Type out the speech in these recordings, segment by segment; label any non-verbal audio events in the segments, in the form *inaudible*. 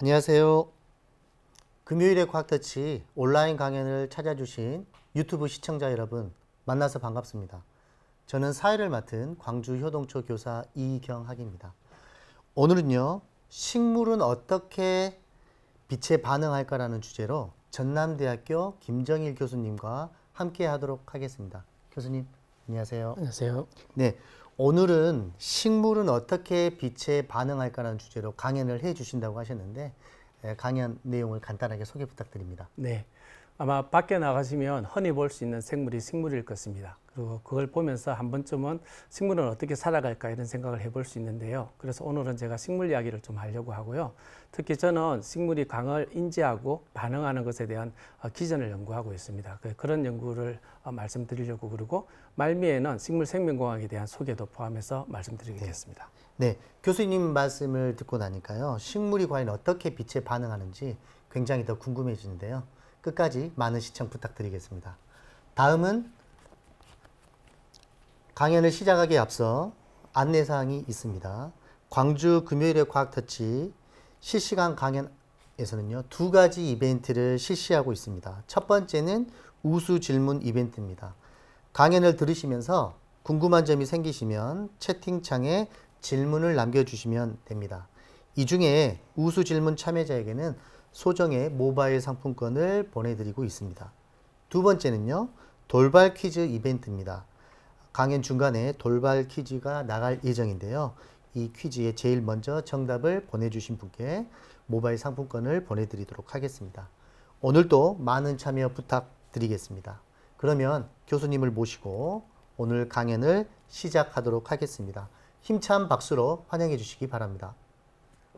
안녕하세요. 금요일의 과학터치 온라인 강연을 찾아주신 유튜브 시청자 여러분 만나서 반갑습니다. 저는 사회를 맡은 광주 효동초 교사 이경학입니다. 오늘은요. 식물은 어떻게 빛에 반응할까라는 주제로 전남대학교 김정일 교수님과 함께 하도록 하겠습니다. 교수님 안녕하세요. 안녕하세요. 네, 오늘은 식물은 어떻게 빛에 반응할까라는 주제로 강연을 해 주신다고 하셨는데 예, 강연 내용을 간단하게 소개 부탁드립니다. 네. 아마 밖에 나가시면 흔히 볼 수 있는 생물이 식물일 것입니다. 어, 그걸 보면서 한 번쯤은 식물은 어떻게 살아갈까 이런 생각을 해볼 수 있는데요. 그래서 오늘은 제가 식물 이야기를 좀 하려고 하고요. 특히 저는 식물이 강을 인지하고 반응하는 것에 대한 어, 기전을 연구하고 있습니다. 그, 그런 연구를 어, 말씀드리려고 그러고 말미에는 식물 생명공학에 대한 소개도 포함해서 말씀드리겠습니다. 네. 네. 교수님 말씀을 듣고 나니까요. 식물이 과연 어떻게 빛에 반응하는지 굉장히 더 궁금해지는데요. 끝까지 많은 시청 부탁드리겠습니다. 다음은 강연을 시작하기에 앞서 안내사항이 있습니다. 광주 금요일의 과학터치 실시간 강연에서는요, 두 가지 이벤트를 실시하고 있습니다. 첫 번째는 우수 질문 이벤트입니다. 강연을 들으시면서 궁금한 점이 생기시면 채팅창에 질문을 남겨주시면 됩니다. 이 중에 우수 질문 참여자에게는 소정의 모바일 상품권을 보내드리고 있습니다. 두 번째는요, 돌발 퀴즈 이벤트입니다. 강연 중간에 돌발 퀴즈가 나갈 예정인데요. 이 퀴즈에 제일 먼저 정답을 보내주신 분께 모바일 상품권을 보내드리도록 하겠습니다. 오늘도 많은 참여 부탁드리겠습니다. 그러면 교수님을 모시고 오늘 강연을 시작하도록 하겠습니다. 힘찬 박수로 환영해 주시기 바랍니다.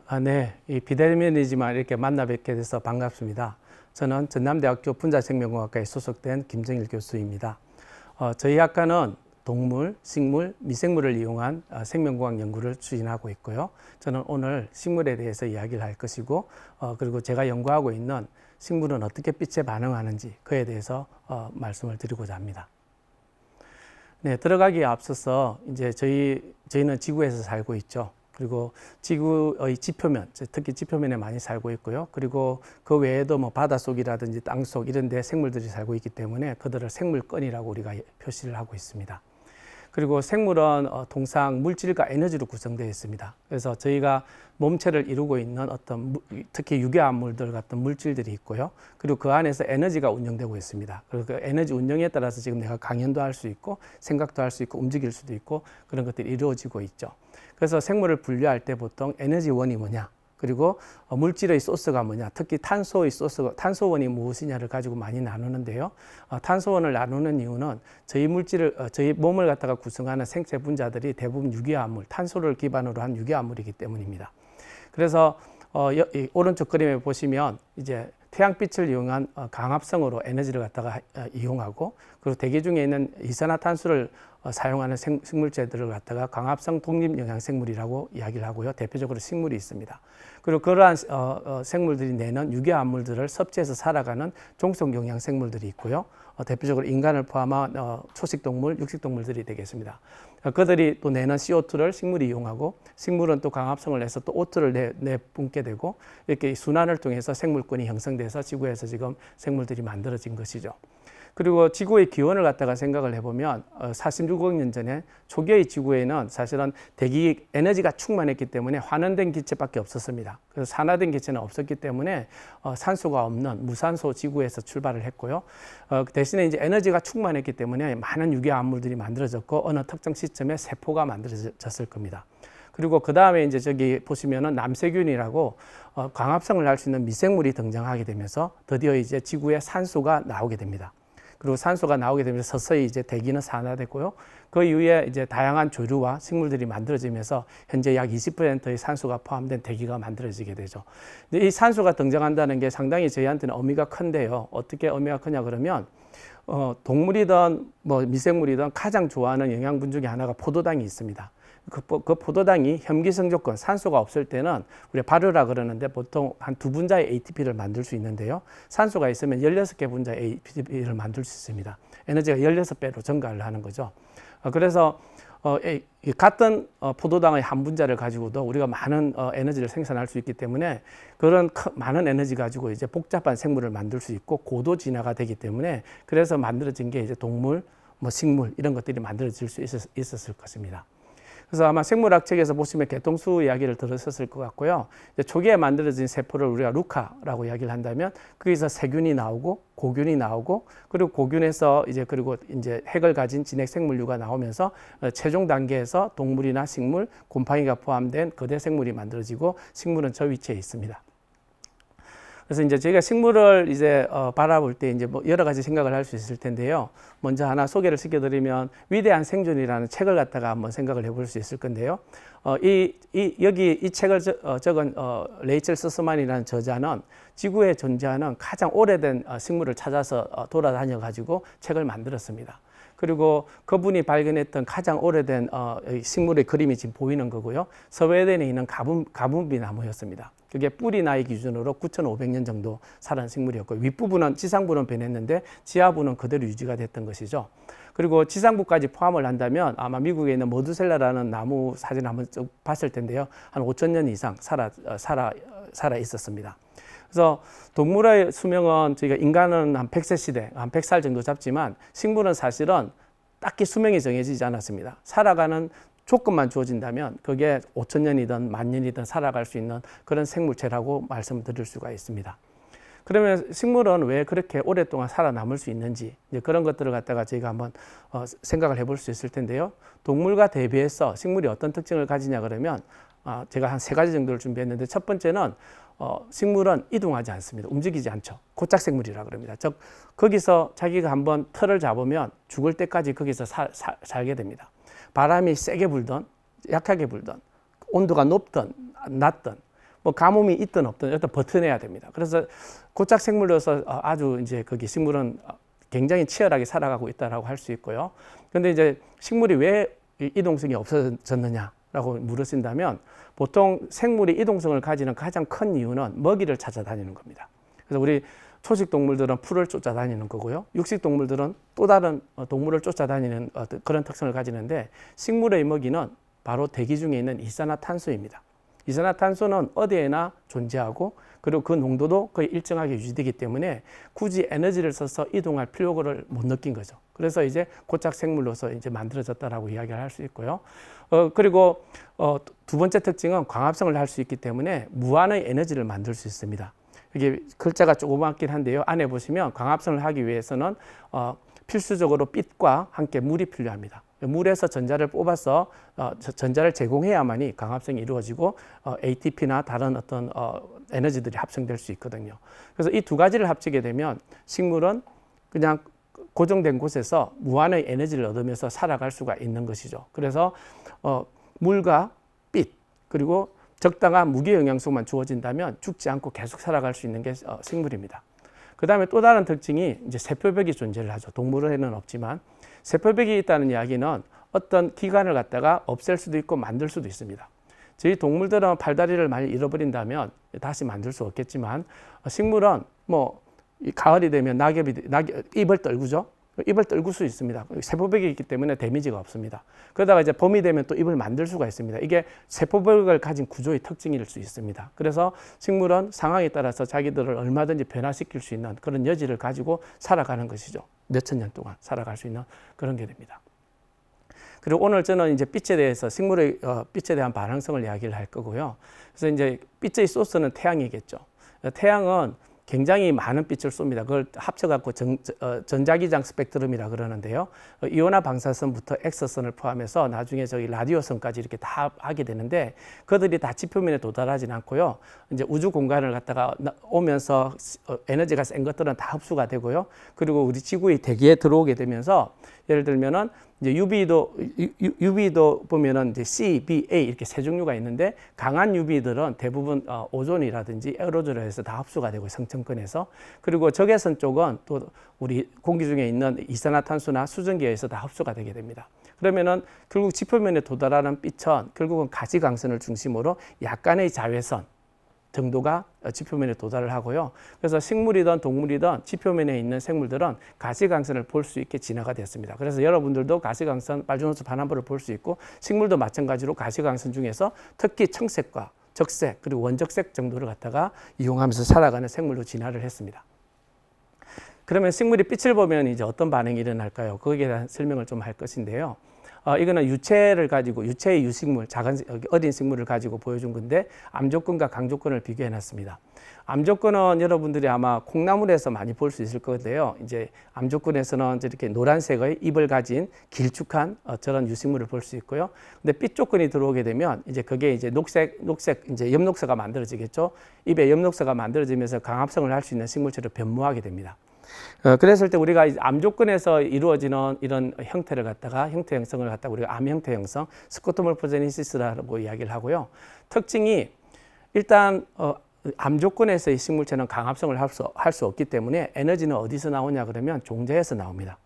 아, 네. 이 비대면이지만 이렇게 만나 뵙게 돼서 반갑습니다. 저는 전남대학교 분자생명공학과에 소속된 김정일 교수입니다. 어, 저희 학과는 동물, 식물, 미생물을 이용한 아, 생명공학 연구를 추진하고 있고요. 저는 오늘 식물에 대해서 이야기를 할 것이고 어, 그리고 제가 연구하고 있는 식물은 어떻게 빛에 반응하는지 그에 대해서 어, 말씀을 드리고자 합니다. 네, 들어가기에 앞서서 이제 저희 저희는 지구에서 살고 있죠. 그리고 지구의 지표면, 특히 지표면에 많이 살고 있고요. 그리고 그 외에도 뭐바닷 속이라든지 땅속 이런 데 생물들이 살고 있기 때문에 그들을 생물권이라고 우리가 표시를 하고 있습니다. 그리고 생물은 어, 동상 물질과 에너지로 구성되어 있습니다. 그래서 저희가 몸체를 이루고 있는 어떤 특히 유기화물들 같은 물질들이 있고요. 그리고 그 안에서 에너지가 운영되고 있습니다. 그리고 그 에너지 운영에 따라서 지금 내가 강연도 할 수 있고 생각도 할 수 있고 움직일 수도 있고 그런 것들이 이루어지고 있죠. 그래서 생물을 분류할 때 보통 에너지원이 뭐냐? 그리고 어, 물질의 소스가 뭐냐, 특히 탄소의 소스, 탄소원이 무엇이냐를 가지고 많이 나누는데요. 어, 탄소원을 나누는 이유는 저희 물질을, 어, 저희 몸을 갖다가 구성하는 생체 분자들이 대부분 유기화합물, 탄소를 기반으로 한 유기화합물이기 때문입니다. 그래서 오른쪽 그림에 보시면 이제 태양빛을 이용한 강압성으로 에너지를 갖다가 이용하고 그리고 대기 중에 있는 이산화탄소를 사용하는 생물체들을 갖다가 강압성 독립 영양생물이라고 이야기를 하고요. 대표적으로 식물이 있습니다. 그리고 그러한 어, 어, 생물들이 내는 유기화합물들을 섭취해서 살아가는 종속 영양 생물들이 있고요. 어, 대표적으로 인간을 포함한 어, 초식동물, 육식동물들이 되겠습니다. 어, 그들이 또 내는 CO2를 식물이 이용하고 식물은 또 강합성을 내서 또 오트를 내, 내뿜게 되고 이렇게 순환을 통해서 생물권이 형성돼서 지구에서 지금 생물들이 만들어진 것이죠. 그리고 지구의 기원을 갖다가 생각을 해보면 46억 어, 년 전에 초기의 지구에는 사실은 대기 에너지가 충만했기 때문에 환원된 기체밖에 없었습니다. 그래서 산화된 기체는 없었기 때문에 어, 산소가 없는 무산소 지구에서 출발을 했고요. 어, 그 대신에 이제 에너지가 충만했기 때문에 많은 유기 화합물들이 만들어졌고 어느 특정 시점에 세포가 만들어졌을 겁니다. 그리고 그 다음에 이제 저기 보시면은 남세균이라고 어, 광합성을 할 수 있는 미생물이 등장하게 되면서 드디어 이제 지구에 산소가 나오게 됩니다. 그리고 산소가 나오게 되면서 서서히 이제 대기는 산화됐고요. 그 이후에 이제 다양한 조류와 식물들이 만들어지면서 현재 약 20%의 산소가 포함된 대기가 만들어지게 되죠. 근데 이 산소가 등장한다는 게 상당히 저희한테는 의미가 큰데요. 어떻게 의미가 크냐 그러면 어, 동물이든 뭐 미생물이든 가장 좋아하는 영양분 중에 하나가 포도당이 있습니다. 그, 그 포도당이 혐기성 조건, 산소가 없을 때는 우리가 발효라 그러는데 보통 한 두 분자의 ATP를 만들 수 있는데요. 산소가 있으면 16개 분자의 ATP를 만들 수 있습니다. 에너지가 16배로 증가를 하는 거죠. 어, 그래서 어, 같은 어, 포도당의 한 분자를 가지고도 우리가 많은 어, 에너지를 생산할 수 있기 때문에 그런 크, 많은 에너지 가지고 이제 복잡한 생물을 만들 수 있고 고도 진화가 되기 때문에 그래서 만들어진 게 이제 동물, 뭐 식물 이런 것들이 만들어질 수 있었, 있었을 것입니다. 그래서 아마 생물학 책에서 보시면 개통수 이야기를 들으셨을 것 같고요. 초기에 만들어진 세포를 우리가 루카라고 이야기를 한다면 거기서 세균이 나오고 고균이 나오고 그리고 고균에서 이제 그리고 이제 핵을 가진 진핵 생물류가 나오면서 어, 최종 단계에서 동물이나 식물, 곰팡이가 포함된 거대 생물이 만들어지고 식물은 저 위치에 있습니다. 그래서 이제 저희가 식물을 이제 어, 바라볼 때 이제 뭐 여러 가지 생각을 할 수 있을 텐데요. 먼저 하나 소개를 시켜드리면 위대한 생존이라는 책을 갖다가 한번 생각을 해볼 수 있을 건데요. 어, 이, 이, 여기 이 책을 저, 어, 적은 어, 레이첼 서스만이라는 저자는 지구에 존재하는 가장 오래된 어, 식물을 찾아서 어, 돌아다녀 가지고 책을 만들었습니다. 그리고 그분이 발견했던 가장 오래된 어, 식물의 그림이 지금 보이는 거고요. 스웨덴에 있는 가분, 가분비 나무였습니다. 그게 뿌리 나이 기준으로 9,500년 정도 살은 식물이었고 윗부분은 지상부는 변했는데 지하부는 그대로 유지가 됐던 것이죠. 그리고 지상부까지 포함을 한다면 아마 미국에 있는 머드셀라라는 나무 사진 한번 쭉 봤을 텐데요. 한 5,000년 이상 살아 어, 살아 어, 살아 있었습니다. 그래서 동물의 수명은 저희가 인간은 한 100세 시대, 한 100살 정도 잡지만 식물은 사실은 딱히 수명이 정해지지 않았습니다. 살아가는 조건만 주어진다면 그게 5천 년이든 만 년이든 살아갈 수 있는 그런 생물체라고 말씀드릴 수가 있습니다. 그러면 식물은 왜 그렇게 오랫동안 살아남을 수 있는지 이제 그런 것들을 갖다가 저희가 한번 어, 생각을 해볼 수 있을 텐데요. 동물과 대비해서 식물이 어떤 특징을 가지냐 그러면 아, 제가 한 세 가지 정도를 준비했는데 첫 번째는 어, 식물은 이동하지 않습니다. 움직이지 않죠. 고짝생물이라 그럽니다. 즉 거기서 자기가 한번 털을 잡으면 죽을 때까지 거기서 사, 사, 살게 됩니다. 바람이 세게 불던 약하게 불던 온도가 높던 낮던 뭐 가뭄이 있든 없든 일단 버텨내야 됩니다. 그래서 고짝생물로서 어, 아주 이제 거기 식물은 어, 굉장히 치열하게 살아가고 있다라고 할 수 있고요. 근데 이제 식물이 왜 이동성이 없어졌느냐? 라고 물으신다면 보통 생물이 이동성을 가지는 가장 큰 이유는 먹이를 찾아다니는 겁니다. 그래서 우리 초식 동물들은 풀을 쫓아다니는 거고요. 육식 동물들은 또 다른 어, 동물을 쫓아다니는 어, 그런 특성을 가지는데 식물의 먹이는 바로 대기 중에 있는 이산화탄소입니다. 이산화탄소는 어디에나 존재하고 그리고 그 농도도 거의 일정하게 유지되기 때문에 굳이 에너지를 써서 이동할 필요를 못 느낀 거죠. 그래서 이제 고착 생물로서 이제 만들어졌다라고 이야기를 할 수 있고요. 어, 그리고 어, 두 번째 특징은 광합성을 할 수 있기 때문에 무한의 에너지를 만들 수 있습니다. 이게 글자가 조그맣긴 한데요. 안에 보시면 광합성을 하기 위해서는 어, 필수적으로 빛과 함께 물이 필요합니다. 물에서 전자를 뽑아서 어, 전자를 제공해야만이 광합성이 이루어지고 어, ATP나 다른 어떤 어, 에너지들이 합성될 수 있거든요. 그래서 이 두 가지를 합치게 되면 식물은 그냥 고정된 곳에서 무한의 에너지를 얻으면서 살아갈 수가 있는 것이죠. 그래서 어, 물과 빛 그리고 적당한 무게 영양소만 주어진다면 죽지 않고 계속 살아갈 수 있는 게 어, 생물입니다. 그 다음에 또 다른 특징이 이제 세포벽이 존재를 하죠. 동물에는 없지만 세포벽이 있다는 이야기는 어떤 기관을 갖다가 없앨 수도 있고 만들 수도 있습니다. 저희 동물들은 팔다리를 많이 잃어버린다면 다시 만들 수 없겠지만 어, 식물은 뭐이 가을이 되면 낙엽이 낙엽, 잎을 떨구죠. 잎을 떨굴 수 있습니다. 세포벽이 있기 때문에 데미지가 없습니다. 그러다가 이제 봄이 되면 또 잎을 만들 수가 있습니다. 이게 세포벽을 가진 구조의 특징일 수 있습니다. 그래서 식물은 상황에 따라서 자기들을 얼마든지 변화시킬 수 있는 그런 여지를 가지고 살아가는 것이죠. 몇 천 년 동안 살아갈 수 있는 그런 게 됩니다. 그리고 오늘 저는 이제 빛에 대해서 식물의 어, 빛에 대한 반항성을 이야기를 할 거고요. 그래서 이제 빛의 소스는 태양이겠죠. 태양은 굉장히 많은 빛을 쏩니다. 그걸 합쳐갖고 정, 어, 전자기장 스펙트럼이라 그러는데요. 어, 이온화 방사선부터 엑서선을 포함해서 나중에 저기 라디오선까지 이렇게 다 하게 되는데 그들이 다 지표면에 도달하진 않고요. 이제 우주 공간을 갔다가 오면서 어, 에너지가 센 것들은 다 흡수가 되고요. 그리고 우리 지구의 대기에 들어오게 되면서 예를 들면은 이제 유비도유비도 보면은 이제 C, B, A 이렇게 세 종류가 있는데 강한 유비들은 대부분 어, 오존이라든지 에어로졸에 해서 다 흡수가 되고 성층권에서 그리고 적외선 쪽은 또 우리 공기 중에 있는 이산화탄소나 수증기에서 다 흡수가 되게 됩니다. 그러면은 결국 지표면에 도달하는 빛은 결국은 가지광선을 중심으로 약간의 자외선 등도가 지표면에 도달을 하고요. 그래서 식물이든 동물이든 지표면에 있는 생물들은 가시광선을 볼 수 있게 진화가 됐습니다. 그래서 여러분들도 가시광선, 빨주노초 반환부를 볼 수 있고 식물도 마찬가지로 가시광선 중에서 특히 청색과 적색 그리고 원적색 정도를 갖다가 이용하면서 살아가는 생물로 진화를 했습니다. 그러면 식물이 빛을 보면 이제 어떤 반응이 일어날까요? 거기에 대한 설명을 좀 할 것인데요. 어, 이거는 유체를 가지고 유체의 유식물, 작은 어린 식물을 가지고 보여준 건데 암조건과 강조건을 비교해 놨습니다. 암조건은 여러분들이 아마 콩나물에서 많이 볼 수 있을 거데요 이제 암조건에서는 이렇게 노란색의 잎을 가진 길쭉한 어, 저런 유식물을 볼 수 있고요. 근데 삐조건이 들어오게 되면 이제 그게 이제 녹색 녹색 이제 엽록서가 만들어지겠죠. 잎에 엽록서가 만들어지면서 강합성을 할 수 있는 식물체로 변모하게 됩니다. 어, 그랬을 때 우리가 암 조건에서 이루어지는 이런 형태를 갖다가 형태 형성을 갖다가 우리가 암 형태 형성, 스코토몰포제니시스라고 이야기를 하고요. 특징이 일단 어, 암 조건에서 이 식물체는 강압성을 할수할수 없기 때문에 에너지는 어디서 나오냐 그러면 종자에서 나옵니다.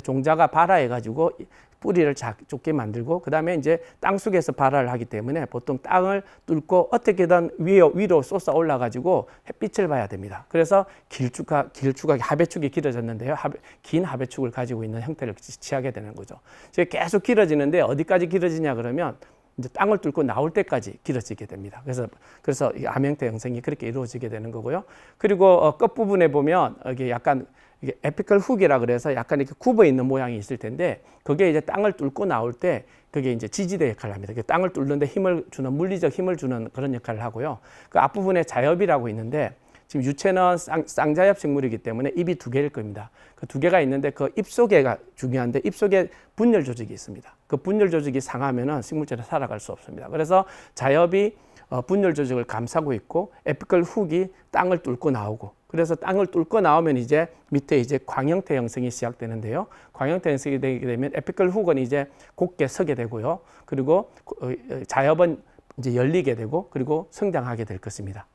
종자가 발화해가지고 뿌리를 작게 만들고 그 다음에 이제 땅 속에서 발화를 하기 때문에 보통 땅을 뚫고 어떻게든 위에 위로 쏟아 올라가지고 햇빛을 봐야 됩니다. 그래서 길쭉하, 길쭉하게 하배축이 길어졌는데요. 하배, 긴 하배축을 가지고 있는 형태를 지하게 되는 거죠. 계속 길어지는데 어디까지 길어지냐 그러면 이제 땅을 뚫고 나올 때까지 길어지게 됩니다. 그래서 그래서 이 암행태 형성이 그렇게 이루어지게 되는 거고요. 그리고 어, 끝 부분에 보면 이게 약간 이게 에피컬 훅이라 그래서 약간 이렇게 굽어 있는 모양이 있을 텐데 그게 이제 땅을 뚫고 나올 때 그게 이제 지지대 역할을 합니다. 땅을 뚫는데 힘을 주는 물리적 힘을 주는 그런 역할을 하고요. 그 앞부분에 자엽이라고 있는데 지금 유채는 쌍, 자엽 식물이기 때문에 입이두 개일 겁니다. 그 두 개가 있는데 그입 속에가 중요한데 입 속에 분열 조직이 있습니다. 그 분열 조직이 상하면은 식물체는 살아갈 수 없습니다. 그래서 자엽이 어, 분열 조직을 감싸고 있고 에피컬 훅이 땅을 뚫고 나오고 그래서 땅을 뚫고 나오면 이제 밑에 이제 광형태 형성이 시작되는데요. 광형태 형성이 되게 되면 에피컬 훅은 이제 곧게 서게 되고요. 그리고 어, 어, 자엽은 이제 열리게 되고 그리고 성장하게 될 것입니다.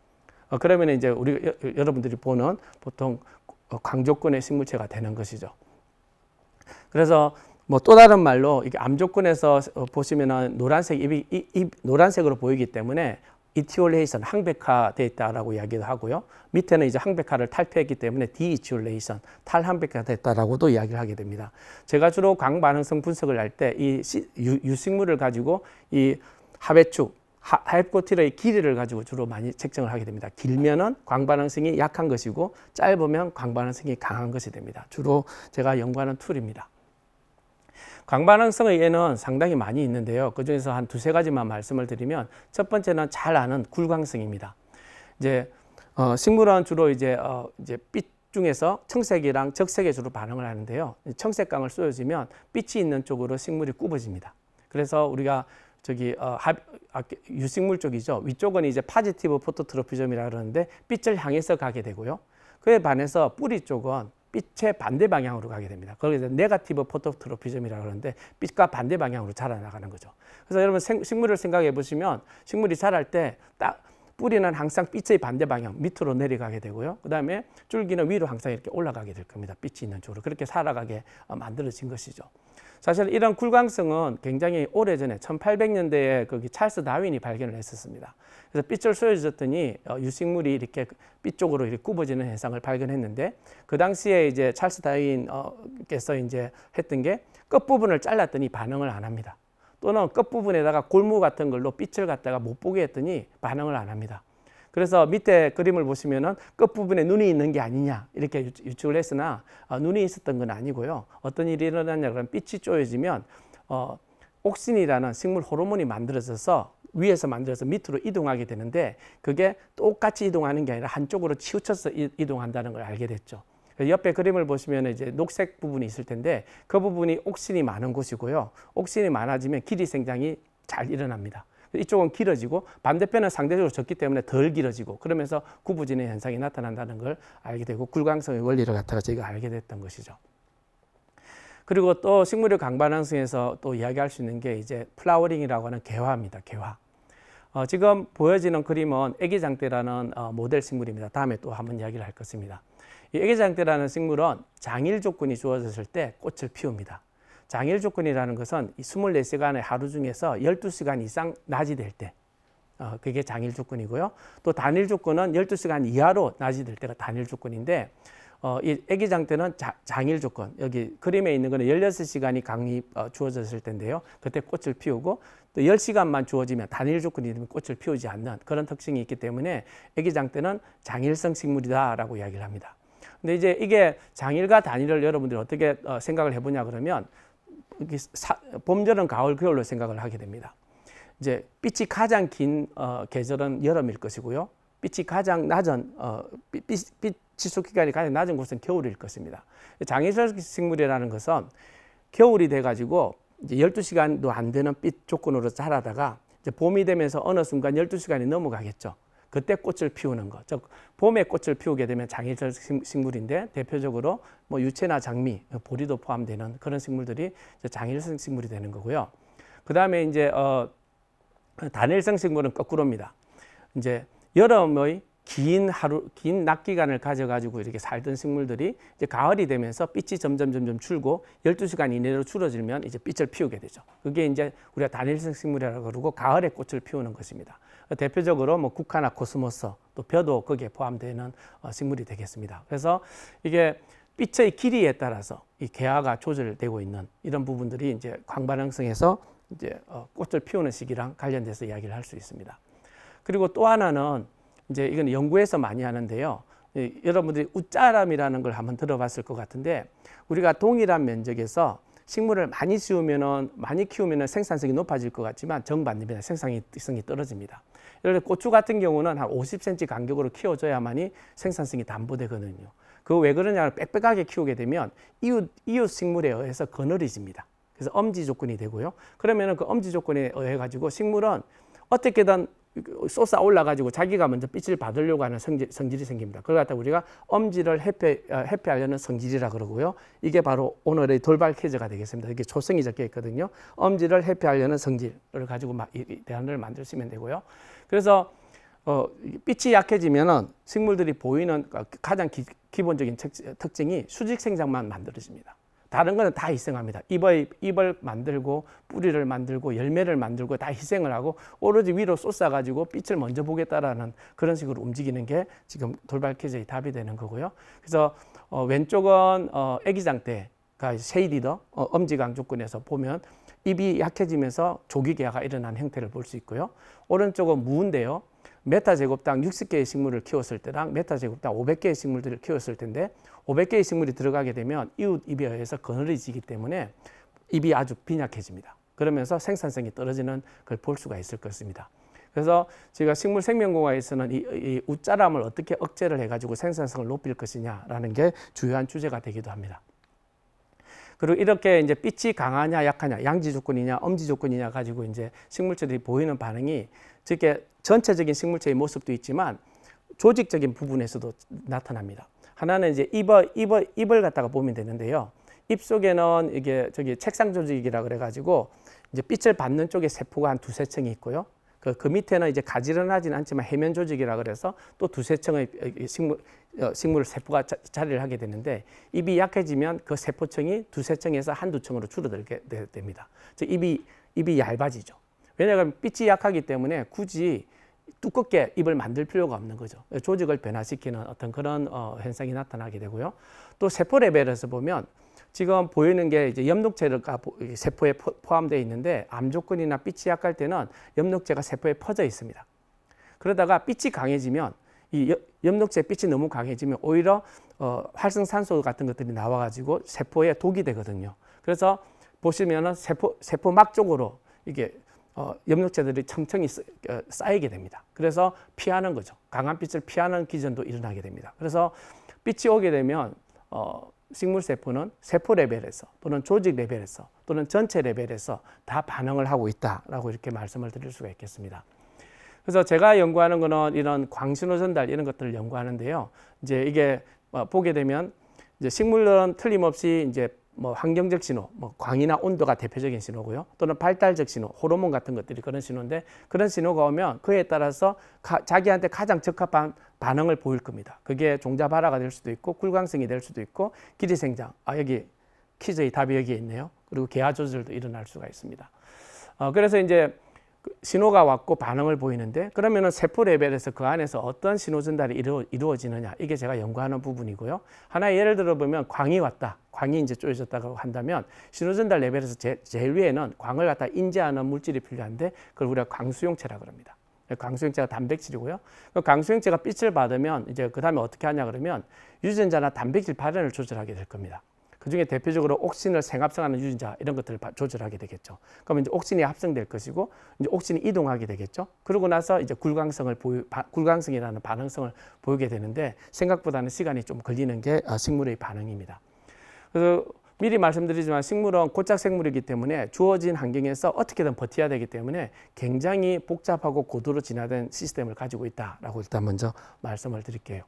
그러면 이제 우리 여러분들이 보는 보통 광조권의 식물체가 되는 것이죠. 그래서 뭐또 다른 말로 이게 암조건에서 어, 보시면은 노란색 입이 입, 노란색으로 보이기 때문에 이티올레이션 항백화돼 있다라고 이야기도 하고요. 밑에는 이제 항백화를 탈피했기 때문에 디이티올레이션 탈항백화 됐다라고도 이야기를 하게 됩니다. 제가 주로 광반응성 분석을 할 때 이 유식물을 가지고 이 하배축 하이포티러의 길이를 가지고 주로 많이 책정을 하게 됩니다. 길면은 광반응성이 약한 것이고 짧으면 광반응성이 강한 것이 됩니다. 주로 제가 연구하는 툴입니다. 광반항성의 예는 상당히 많이 있는데요. 그 중에서 한 두세 가지만 말씀을 드리면 첫 번째는 잘 아는 굴광성입니다. 이제 어, 식물은 주로 이제 어, 이제 빛 중에서 청색이랑 적색에 주로 반응을 하는데요. 청색강을 쏘여지면 빛이 있는 쪽으로 식물이 굽어집니다. 그래서 우리가 저기 어, 하, 아, 유식물 쪽이죠. 위쪽은 이제 파지티브 포토트로피즘이라 그러는데 빛을 향해서 가게 되고요. 그에 반해서 뿌리 쪽은 빛의 반대 방향으로 가게 됩니다. 거기서 네가티브 포토트로피즘이라고 하는데 빛과 반대 방향으로 자라나가는 거죠. 그래서 여러분 생, 식물을 생각해 보시면 식물이 자랄 때 딱 뿌리는 항상 빛의 반대 방향 밑으로 내려가게 되고요. 그다음에 줄기는 위로 항상 이렇게 올라가게 될 겁니다. 빛이 있는 쪽으로 그렇게 살아가게 어, 만들어진 것이죠. 사실 이런 굴광성은 굉장히 오래전에 1800년대에 거기 찰스 다윈이 발견을 했었습니다. 그래서 빛을 쏘여졌더니 어, 유식물이 이렇게 빛 쪽으로 이렇게 굽어지는 현상을 발견했는데 그 당시에 이제 찰스 다윈께서 이제 했던 게 끝부분을 잘랐더니 반응을 안 합니다. 또는 끝부분에다가 골무 같은 걸로 빛을 갖다가 못 보게 했더니 반응을 안 합니다. 그래서 밑에 그림을 보시면 끝부분에 눈이 있는 게 아니냐 이렇게 유추를 했으나 어, 눈이 있었던 건 아니고요. 어떤 일이 일어났냐 그러면 빛이 쪼여지면 어, 옥신이라는 식물 호르몬이 만들어져서 위에서 만들어서 밑으로 이동하게 되는데 그게 똑같이 이동하는 게 아니라 한쪽으로 치우쳐서 이동한다는 걸 알게 됐죠. 그 옆에 그림을 보시면 이제 녹색 부분이 있을 텐데 그 부분이 옥신이 많은 곳이고요. 옥신이 많아지면 길이 생장이 잘 일어납니다. 이쪽은 길어지고 반대편은 상대적으로 적기 때문에 덜 길어지고 그러면서 구부진의 현상이 나타난다는 걸 알게 되고 굴강성의 원리를 갖다가 저희가 알게 됐던 것이죠. 그리고 또 식물의 강반항성에서 또 이야기할 수 있는 게 이제 플라워링이라고 하는 개화입니다. 개화. 어, 지금 보여지는 그림은 애기장대라는 어, 모델 식물입니다. 다음에 또 한번 이야기를 할 것입니다. 이 애기장대라는 식물은 장일 조건이 주어졌을 때 꽃을 피웁니다. 장일 조건이라는 것은 이 24시간의 하루 중에서 12시간 이상 낮이 될 때, 어, 그게 장일 조건이고요. 또 단일 조건은 12시간 이하로 낮이 될 때가 단일 조건인데, 어, 이 애기장 때는 자, 장일 조건, 여기 그림에 있는 거는 16시간이 강이 어, 주어졌을 텐데요. 그때 꽃을 피우고 또 10시간만 주어지면 단일 조건이 되면 꽃을 피우지 않는 그런 특징이 있기 때문에 애기장 때는 장일성 식물이다라고 이야기를 합니다. 근데 이제 이게 장일과 단일을 여러분들이 어떻게 어, 생각을 해보냐 그러면 봄, 여름, 가을, 겨울로 생각을 하게 됩니다. 이제 빛이 가장 긴 어, 계절은 여름일 것이고요. 빛이 가장 낮은 어, 빛, 빛, 지속 기간이 가장 낮은 곳은 겨울일 것입니다. 장애설 식물이라는 것은 겨울이 돼가지고 이제 12시간도 안 되는 빛 조건으로 자라다가 봄이 되면서 어느 순간 12시간이 넘어가겠죠. 그때 꽃을 피우는 것. 즉 봄에 꽃을 피우게 되면 장일철 식물인데 대표적으로 뭐 유채나 장미, 보리도 포함되는 그런 식물들이 장일성 식물이 되는 거고요. 그 다음에 이제 어, 단일성 식물은 거꾸로입니다. 이제 여름의 긴 하루, 긴 낮 기간을 가져가지고 이렇게 살던 식물들이 이제 가을이 되면서 빛이 점점 점점 줄고 열두 시간 이내로 줄어들면 이제 빛을 피우게 되죠. 그게 이제 우리가 단일성 식물이라고 그러고 가을에 꽃을 피우는 것입니다. 대표적으로 뭐 국화나 코스모스 또 벼도 거기에 포함되는 어, 식물이 되겠습니다. 그래서 이게 빛의 길이에 따라서 이 개화가 조절되고 있는 이런 부분들이 이제 광반응성에서 이제 어, 꽃을 피우는 시기랑 관련돼서 이야기를 할 수 있습니다. 그리고 또 하나는 이제 이건 연구에서 많이 하는데요. 여러분들이 웃자람이라는 걸 한번 들어봤을 것 같은데 우리가 동일한 면적에서 식물을 많이 키우면은 많이 키우면은 생산성이 높아질 것 같지만 정반대입니다. 생산성이 떨어집니다. 예를 들어 고추 같은 경우는 한 50cm 간격으로 키워줘야만이 생산성이 담보되거든요. 그 왜 그러냐면 빽빽하게 키우게 되면 이웃, 이웃 식물에 의해서 거느리집니다. 그래서 엄지 조건이 되고요. 그러면 그 엄지 조건에 의해 가지고 식물은 어떻게든 쏘아 올라가지고 자기가 먼저 빛을 받으려고 하는 성질, 성질이 생깁니다. 그걸 갖다 우리가 엄지를 해피, 해피하려는 어, 성질이라 그러고요. 이게 바로 오늘의 돌발 퀴즈가 되겠습니다. 이게 초성이 적혀 있거든요. 엄지를 해피하려는 성질을 가지고 막이 대안을 만들수있면 으 되고요. 그래서 어, 빛이 약해지면은 식물들이 보이는 가장 기, 본적인 특징이 수직 생장만 만들어집니다. 다른 거는 다 희생합니다. 잎의, 잎을 만들고 뿌리를 만들고 열매를 만들고 다 희생을 하고 오로지 위로 쏟아가지고 빛을 먼저 보겠다라는 그런 식으로 움직이는 게 지금 돌발 캐제의 답이 되는 거고요. 그래서 어, 왼쪽은 어, 애기장 때가 그러니까 쉐이디더 어, 엄지강조근에서 보면 입이 약해지면서 조기 개화가 일어난 형태를 볼 수 있고요. 오른쪽은 무인데요. 메타 제곱당 60개의 식물을 키웠을 때랑 메타 제곱당 500개의 식물들을 키웠을 텐데 500개의 식물이 들어가게 되면 이웃 입에 의해서 거느리지기 때문에 입이 아주 빈약해집니다. 그러면서 생산성이 떨어지는 걸 볼 수가 있을 것입니다. 그래서 제가 식물 생명공학에서는 이, 이 웃자람을 어떻게 억제를 해가지고 생산성을 높일 것이냐라는 게 주요한 주제가 되기도 합니다. 그리고 이렇게 이제 빛이 강하냐 약하냐 양지 조건이냐 엄지 조건이냐 가지고 이제 식물체들이 보이는 반응이 이렇게 전체적인 식물체의 모습도 있지만 조직적인 부분에서도 나타납니다. 하나는 이제 입을 입을 입을 갖다가 보면 되는데요. 입 속에는 이게 저기 책상 조직이라 그래가지고 이제 빛을 받는 쪽에 세포가 한 두세 층이 있고요. 그, 그 밑에는 이제 가지런하지는 않지만 해면 조직이라 그래서 또 두세 층의 어, 식물 어, 식물 세포가 자, 자리를 하게 되는데 입이 약해지면 그 세포층이 두세 층에서 한두 층으로 줄어들게 됩니다. 즉 입이 입이 얇아지죠. 왜냐하면 빛이 약하기 때문에 굳이 두껍게 입을 만들 필요가 없는 거죠. 조직을 변화시키는 어떤 그런 어, 현상이 나타나게 되고요. 또 세포 레벨에서 보면 지금 보이는 게 이제 염록체가 세포에 포함되어 있는데 암조건이나 빛이 약할 때는 염록체가 세포에 퍼져 있습니다. 그러다가 빛이 강해지면 이 염록체 빛이 너무 강해지면 오히려 어, 활성산소 같은 것들이 나와가지고 세포에 독이 되거든요. 그래서 보시면은 세포 세포막 쪽으로 이게 어, 염력체들이 청청이 어, 쌓이게 됩니다. 그래서 피하는 거죠. 강한 빛을 피하는 기전도 일어나게 됩니다. 그래서 빛이 오게 되면 어, 식물세포는 세포 레벨에서 또는 조직 레벨에서 또는 전체 레벨에서 다 반응을 하고 있다라고 이렇게 말씀을 드릴 수가 있겠습니다. 그래서 제가 연구하는 거는 이런 광신호 전달 이런 것들을 연구하는데요. 이제 이게 어, 보게 되면 이제 식물은 틀림없이 이제 뭐 환경적 신호, 뭐 광이나 온도가 대표적인 신호고요. 또는 발달적 신호, 호르몬 같은 것들이 그런 신호인데 그런 신호가 오면 그에 따라서 가, 자기한테 가장 적합한 반응을 보일 겁니다. 그게 종자발화가 될 수도 있고 굴광성이 될 수도 있고 길이생장, 아 여기 퀴즈의 답이 여기에 있네요. 그리고 개화 조절도 일어날 수가 있습니다. 어, 그래서 이제 그 신호가 왔고 반응을 보이는데 그러면은 세포 레벨에서 그 안에서 어떤 신호 전달이 이루어, 이루어지느냐 이게 제가 연구하는 부분이고요. 하나 예를 들어 보면 광이 왔다. 광이 이제 쪼여졌다고 한다면 신호 전달 레벨에서 제, 제일 위에는 광을 갖다 인지하는 물질이 필요한데 그걸 우리가 광수용체라 그럽니다. 광수용체가 단백질이고요. 그 광수용체가 빛을 받으면 이제 그 다음에 어떻게 하냐 그러면 유전자나 단백질 발현을 조절하게 될 겁니다. 그중에 대표적으로 옥신을 생합성하는 유전자 이런 것들을 조절하게 되겠죠. 그러면 이제 옥신이 합성될 것이고 이제 옥신이 이동하게 되겠죠. 그러고 나서 이제 굴강성을 보유, 굴강성이라는 반응성을 보이게 되는데 생각보다는 시간이 좀 걸리는 게 아, 식물의 반응입니다. 그래서 미리 말씀드리지만 식물은 고착 생물이기 때문에 주어진 환경에서 어떻게든 버텨야 되기 때문에 굉장히 복잡하고 고도로 진화된 시스템을 가지고 있다라고 일단 먼저 말씀을 드릴게요.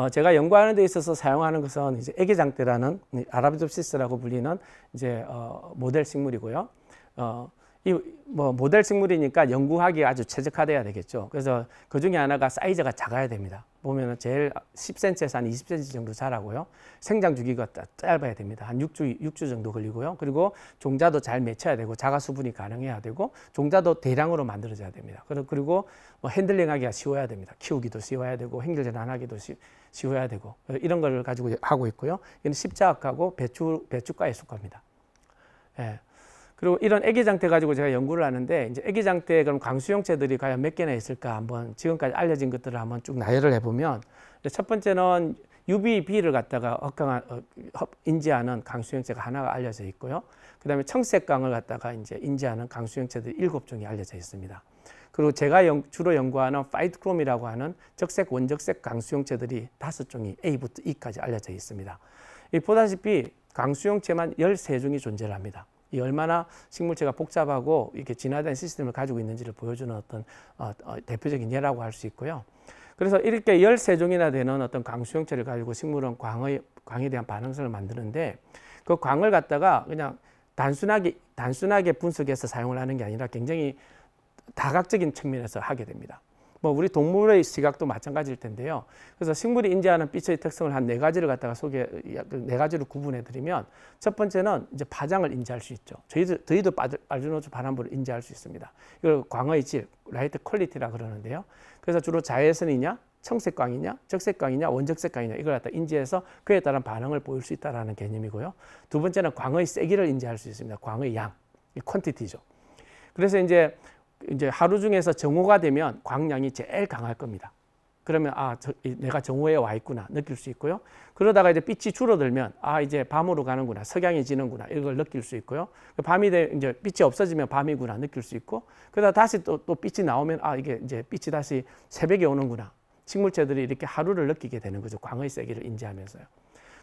어, 제가 연구하는 데 있어서 사용하는 것은 이제 애기장대라는 아라비돕시스라고 불리는 이제 어, 모델 식물이고요. 어, 이뭐 모델 식물이니까 연구하기 아주 최적화돼야 되겠죠. 그래서 그 중에 하나가 사이즈가 작아야 됩니다. 보면은 제일 10cm에서 한 20cm 정도 자라고요. 생장 주기가 짧아야 됩니다. 한 6주 6주 정도 걸리고요. 그리고 종자도 잘 맺혀야 되고 자가 수분이 가능해야 되고 종자도 대량으로 만들어져야 됩니다. 그리고 뭐 핸들링하기가 쉬워야 됩니다. 키우기도 쉬워야 되고 행결전 안 하기도 쉬, 지워야 되고 이런 걸 가지고 하고 있고요. 이건 십자학하고 배추 배추과 의술과입니다 예. 그리고 이런 애기장태 가지고 제가 연구를 하는데 이제 애기장태 그럼 강수형체들이 과연 몇 개나 있을까 한번 지금까지 알려진 것들을 한번 쭉 나열을 해보면 첫 번째는 UVB를 갖다가 어, 어, 인지하는 강수형체가 하나가 알려져 있고요. 그다음에 청색강을 갖다가 이제 인지하는 강수형체들이 일곱 종이 알려져 있습니다. 그리고 제가 영, 주로 연구하는 파이트크롬이라고 하는 적색 원적색 강수형체들이 다섯 종이 A부터 E까지 알려져 있습니다. 이 보다시피 강수형체만 열세 종이 존재를 합니다. 이 얼마나 식물체가 복잡하고 이렇게 진화된 시스템을 가지고 있는지를 보여주는 어떤 어, 어, 대표적인 예라고 할 수 있고요. 그래서 이렇게 열세종이나 되는 어떤 강수형체를 가지고 식물은 광의, 광에 대한 반응성을 만드는데 그 광을 갖다가 그냥 단순하게 단순하게 분석해서 사용을 하는 게 아니라 굉장히 다각적인 측면에서 하게 됩니다. 뭐 우리 동물의 시각도 마찬가지일 텐데요. 그래서 식물이 인지하는 빛의 특성을 한 네 가지를 갖다가 소개 네 가지로 구분해 드리면 첫 번째는 이제 파장을 인지할 수 있죠. 저희도 저희도 알주노초 바람불을 인지할 수 있습니다. 이걸 광의 질, 라이트 퀄리티라 그러는데요. 그래서 주로 자외선이냐, 청색광이냐, 적색광이냐, 원적색광이냐 이걸 갖다 인지해서 그에 따른 반응을 보일 수 있다는 라 개념이고요. 두 번째는 광의 세기를 인지할 수 있습니다. 광의 양, 이 퀀티티죠. 그래서 이제 이제 하루 중에서 정오가 되면 광량이 제일 강할 겁니다. 그러면 아 저, 내가 정오에 와 있구나 느낄 수 있고요. 그러다가 이제 빛이 줄어들면 아 이제 밤으로 가는구나 석양이 지는구나 이걸 느낄 수 있고요. 그 밤이 돼 이제 빛이 없어지면 밤이구나 느낄 수 있고 그러다 다시 또 또 빛이 나오면 아 이게 이제 빛이 다시 새벽에 오는구나 식물체들이 이렇게 하루를 느끼게 되는 거죠. 광의 세기를 인지하면서요.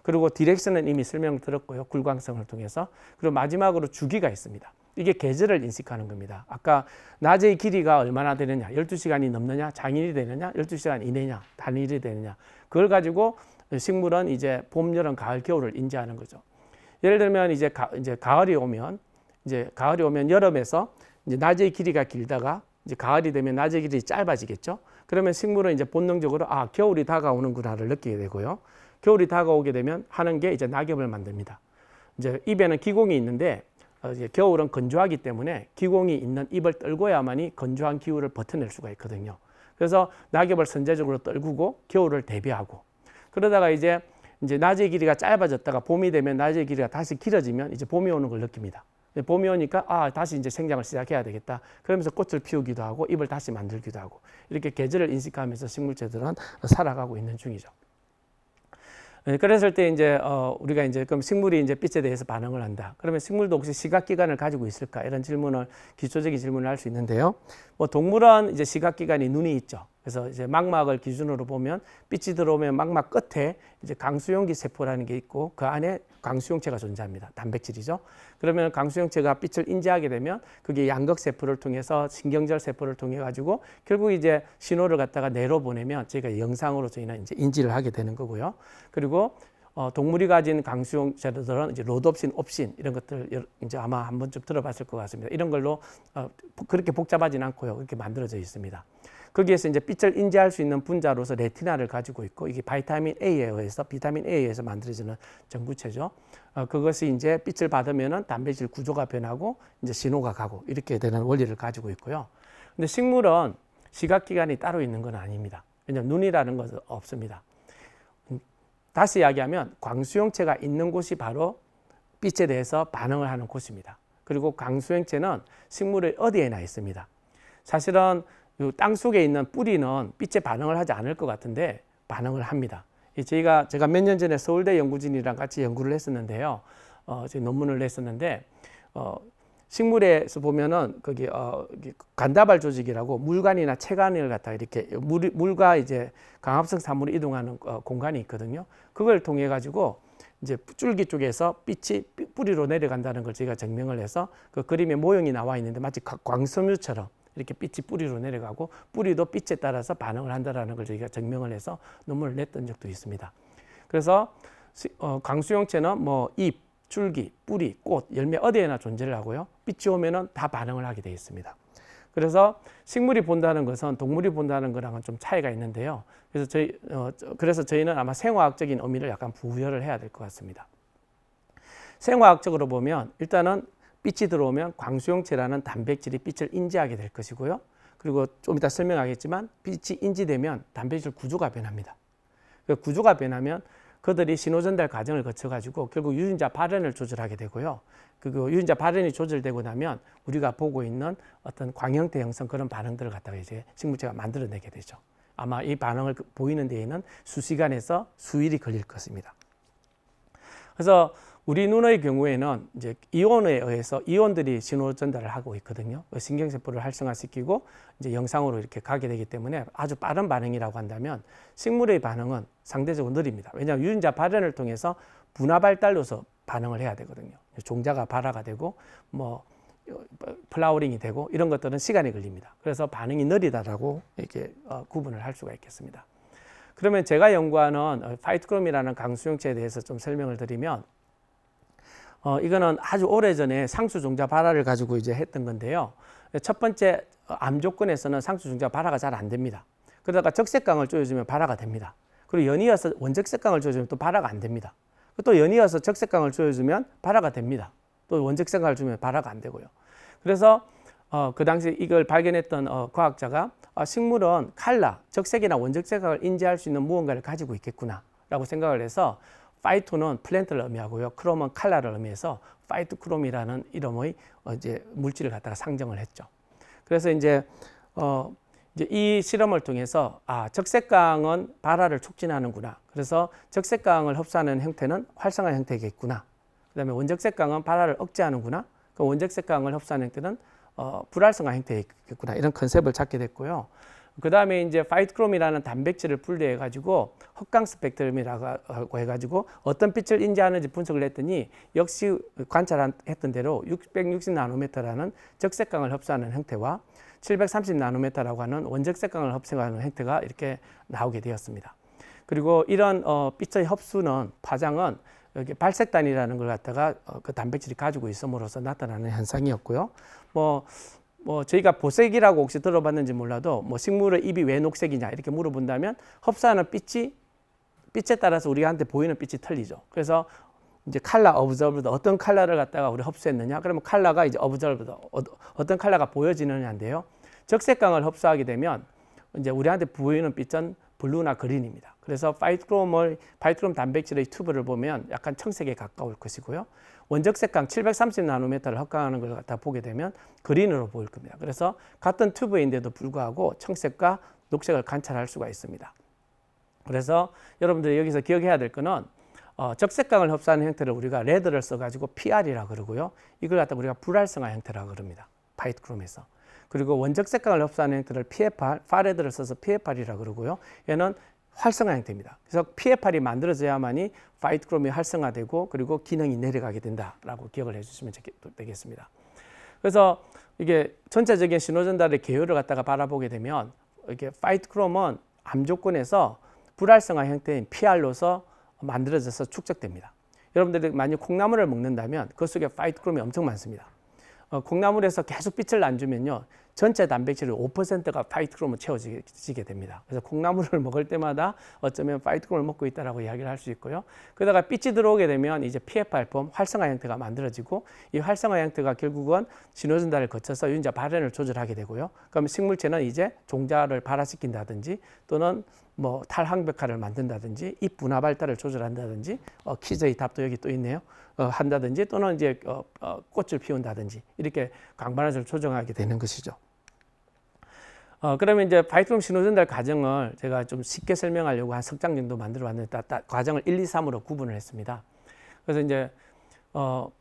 그리고 디렉션은 이미 설명 들었고요. 굴광성을 통해서. 그리고 마지막으로 주기가 있습니다. 이게 계절을 인식하는 겁니다. 아까 낮의 길이가 얼마나 되느냐, 12시간이 넘느냐, 장일이 되느냐, 12시간 이내냐, 단일이 되느냐. 그걸 가지고 식물은 이제 봄, 여름, 가을, 겨울을 인지하는 거죠. 예를 들면 이제, 가, 이제 가을이 오면 이제 가을이 오면 여름에서 이제 낮의 길이가 길다가 이제 가을이 되면 낮의 길이 짧아지겠죠. 그러면 식물은 이제 본능적으로 아 겨울이 다가오는구나를 느끼게 되고요. 겨울이 다가오게 되면 하는 게 이제 낙엽을 만듭니다. 이제 입에는 기공이 있는데 어, 이제 겨울은 건조하기 때문에 기공이 있는 입을 떨고야만이 건조한 기후를 버텨낼 수가 있거든요. 그래서 낙엽을 선제적으로 떨구고 겨울을 대비하고 그러다가 이제 이제 낮의 길이가 짧아졌다가 봄이 되면 낮의 길이가 다시 길어지면 이제 봄이 오는 걸 느낍니다. 네, 봄이 오니까 아 다시 이제 생장을 시작해야 되겠다. 그러면서 꽃을 피우기도 하고 잎을 다시 만들기도 하고 이렇게 계절을 인식하면서 식물체들은 살아가고 있는 중이죠. 네, 그랬을 때 이제 어, 우리가 이제 그럼 식물이 이제 빛에 대해서 반응을 한다. 그러면 식물도 혹시 시각 기관을 가지고 있을까? 이런 질문을 기초적인 질문을 할 수 있는데요. 뭐 동물은 이제 시각 기관이 눈이 있죠. 그래서 이제 망막을 기준으로 보면 빛이 들어오면 망막 끝에 이제 강수용기 세포라는 게 있고 그 안에 강수용체가 존재합니다. 단백질이죠. 그러면 강수용체가 빛을 인지하게 되면 그게 양극 세포를 통해서 신경절 세포를 통해 가지고 결국 이제 신호를 갖다가 내로 보내면 저희가 영상으로 저희는 이제 인지를 하게 되는 거고요. 그리고 어, 동물이 가진 강수용체들은 이제 로드옵신, 옵신 이런 것들 이제 아마 한 번쯤 들어봤을 것 같습니다. 이런 걸로 어, 그렇게 복잡하진 않고요. 이렇게 만들어져 있습니다. 거기에서 이제 빛을 인지할 수 있는 분자로서 레티나를 가지고 있고 이게 바이타민 A에 의해서 비타민 A에 의해서 만들어지는 전구체죠. 어, 그것이 이제 빛을 받으면은 단백질 구조가 변하고 이제 신호가 가고 이렇게 되는 원리를 가지고 있고요. 근데 식물은 시각기관이 따로 있는 건 아닙니다. 왜냐하면 눈이라는 것은 없습니다. 음, 다시 이야기하면 광수형체가 있는 곳이 바로 빛에 대해서 반응을 하는 곳입니다. 그리고 광수형체는 식물의 어디에나 있습니다. 사실은 땅 속에 있는 뿌리는 빛에 반응을 하지 않을 것 같은데 반응을 합니다. 저희가 제가 몇 년 전에 서울대 연구진이랑 같이 연구를 했었는데요. 어, 제 논문을 냈었는데 어, 식물에서 보면은 거기 어, 간다발 조직이라고 물관이나 체관을 갖다 이렇게 물, 물과 이제 강압성 산물이 이동하는 어, 공간이 있거든요. 그걸 통해 가지고 이제 줄기 쪽에서 빛이 뿌리로 내려간다는 걸 저희가 증명을 해서 그 그림의 모형이 나와 있는데 마치 광섬유처럼 이렇게 빛이 뿌리로 내려가고 뿌리도 빛에 따라서 반응을 한다라는 걸 저희가 증명을 해서 논문을 냈던 적도 있습니다. 그래서 어, 강수용체는 뭐 잎, 줄기, 뿌리, 꽃, 열매 어디에나 존재를 하고요. 빛이 오면은 다 반응을 하게 되어 있습니다. 그래서 식물이 본다는 것은 동물이 본다는 거랑은 좀 차이가 있는데요. 그래서 저희 어, 그래서 저희는 아마 생화학적인 의미를 약간 부여를 해야 될 것 같습니다. 생화학적으로 보면 일단은 빛이 들어오면 광수용체라는 단백질이 빛을 인지하게 될 것이고요. 그리고 좀 이따 설명하겠지만 빛이 인지되면 단백질 구조가 변합니다. 그 구조가 변하면 그들이 신호전달 과정을 거쳐가지고 결국 유전자 발현을 조절하게 되고요. 그리고 유전자 발현이 조절되고 나면 우리가 보고 있는 어떤 광형태 형성 그런 반응들을 갖다가 이제 식물체가 만들어내게 되죠. 아마 이 반응을 그 보이는 데에는 수시간에서 수일이 걸릴 것입니다. 그래서 우리 눈의 경우에는 이제 이온에 의해서 이온들이 신호 전달을 하고 있거든요. 신경세포를 활성화시키고 이제 영상으로 이렇게 가게 되기 때문에 아주 빠른 반응이라고 한다면 식물의 반응은 상대적으로 느립니다. 왜냐하면 유전자 발현을 통해서 분화 발달로서 반응을 해야 되거든요. 종자가 발화가 되고 뭐 플라워링이 되고 이런 것들은 시간이 걸립니다. 그래서 반응이 느리다라고 이렇게 어, 구분을 할 수가 있겠습니다. 그러면 제가 연구하는 어, 파이트크롬이라는 강수용체에 대해서 좀 설명을 드리면 어, 이거는 아주 오래전에 상수종자 발화를 가지고 이제 했던 건데요. 첫 번째 어, 암 조건에서는 상수종자 발화가 잘 안 됩니다. 그러다가 적색강을 쪼여주면 발화가 됩니다. 그리고 연이어서 원적색강을 쪼여주면 또 발화가 안 됩니다. 또 연이어서 적색강을 쪼여주면 발화가 됩니다. 또 원적색강을 주면 발화가 안 되고요. 그래서 어, 그 당시 이걸 발견했던 어, 과학자가 아, 식물은 칼라, 적색이나 원적색강을 인지할 수 있는 무언가를 가지고 있겠구나라고 생각을 해서 파이토는 플랜트를 의미하고요. 크롬은 칼라를 의미해서 파이토크롬이라는 이름의 이제 물질을 갖다가 상정을 했죠. 그래서 이제 어 이제 이 실험을 통해서 아적색광은 발화를 촉진하는구나. 그래서 적색광을 흡수하는 형태는 활성화 형태겠구나. 그다음에 원적색광은 발화를 억제하는구나. 그원적색광을 흡수하는 형태는 어, 불활성화 형태겠구나 이런 컨셉을 찾게 됐고요. 그 다음에 이제 파이트크롬이라는 단백질을 분리해 가지고 흑강 스펙트럼이라고 해 가지고 어떤 빛을 인지하는지 분석을 했더니 역시 관찰했던 대로 660 나노미터라는 적색광을 흡수하는 형태와 730 나노미터라고 하는 원적색광을 흡수하는 형태가 이렇게 나오게 되었습니다. 그리고 이런 어, 빛의 흡수는 파장은 여기 발색단이라는 걸 갖다가 어, 그 단백질이 가지고 있음으로써 나타나는 현상이었고요. 뭐뭐 저희가 보색이라고 혹시 들어봤는지 몰라도 뭐 식물의 입이왜 녹색이냐 이렇게 물어본다면 흡사하는 빛이 빛에 따라서 우리한테 보이는 빛이 틀리죠. 그래서 이제 칼라 어브저브드 어떤 칼라를 갖다가 우리 흡수했느냐 그러면 칼라가 이제 어브저브드 어떤 칼라가 보여지느냐인데요. 적색강을 흡수하게 되면 이제 우리한테 보이는 빛은 블루나 그린입니다. 그래서 파이트크롬을 파이트크롬 단백질의 튜브를 보면 약간 청색에 가까울 것이고요. 원적 색강 730나노미터를 흡강하는 걸 갖다 보게 되면 그린으로 보일 겁니다. 그래서 같은 튜브인데도 불구하고 청색과 녹색을 관찰할 수가 있습니다. 그래서 여러분들이 여기서 기억해야 될 거는 어, 적색강을 흡수하는 형태를 우리가 레드를 써가지고 PR이라 그러고요. 이걸 갖다 우리가 불활성화 형태라 그럽니다. 파이트크롬에서. 그리고 원적색강을 흡수하는 형태를 PFR, 파레드를 써서 PFR이라 그러고요. 얘는 활성화 형태입니다. 그래서 PFR이 만들어져야만이 파이트크롬이 활성화되고 그리고 기능이 내려가게 된다라고 기억을 해주시면 되겠습니다. 그래서 이게 전체적인 신호 전달의 계열을 갖다가 바라보게 되면 이렇게 파이트크롬은 암 조건에서 불활성화 형태인 PR로서 만들어져서 축적됩니다. 여러분들이 만약 콩나물을 먹는다면 그 속에 파이트크롬이 엄청 많습니다. 어, 콩나물에서 계속 빛을 안 주면요. 전체 단백질의 5%가 파이트크롬으로 채워지게 됩니다. 그래서 콩나물을 *laughs* 먹을 때마다 어쩌면 파이트크롬을 먹고 있다라고 이야기를 할 수 있고요. 그러다가 빛이 들어오게 되면 이제 PFR폼 활성화 형태가 만들어지고 이 활성화 형태가 결국은 신호 전달을 거쳐서 유전자 발현을 조절하게 되고요. 그럼 식물체는 이제 종자를 발화시킨다든지 또는 뭐 탈항백화를 만든다든지 잎 분화 발달을 조절한다든지 어, 키저의 답도 여기 또 있네요. 어, 한다든지 또는 이제 어, 어, 꽃을 피운다든지 이렇게 강반화를 조정하게 되는 것이죠. 어, 그러면 이제 바이트롬 신호전달 과정을 제가 좀 쉽게 설명하려고 한석장 정도 만들어 봤는데 따, 따, 과정을 1, 2, 3으로 구분을 했습니다. 그래서 이제 어,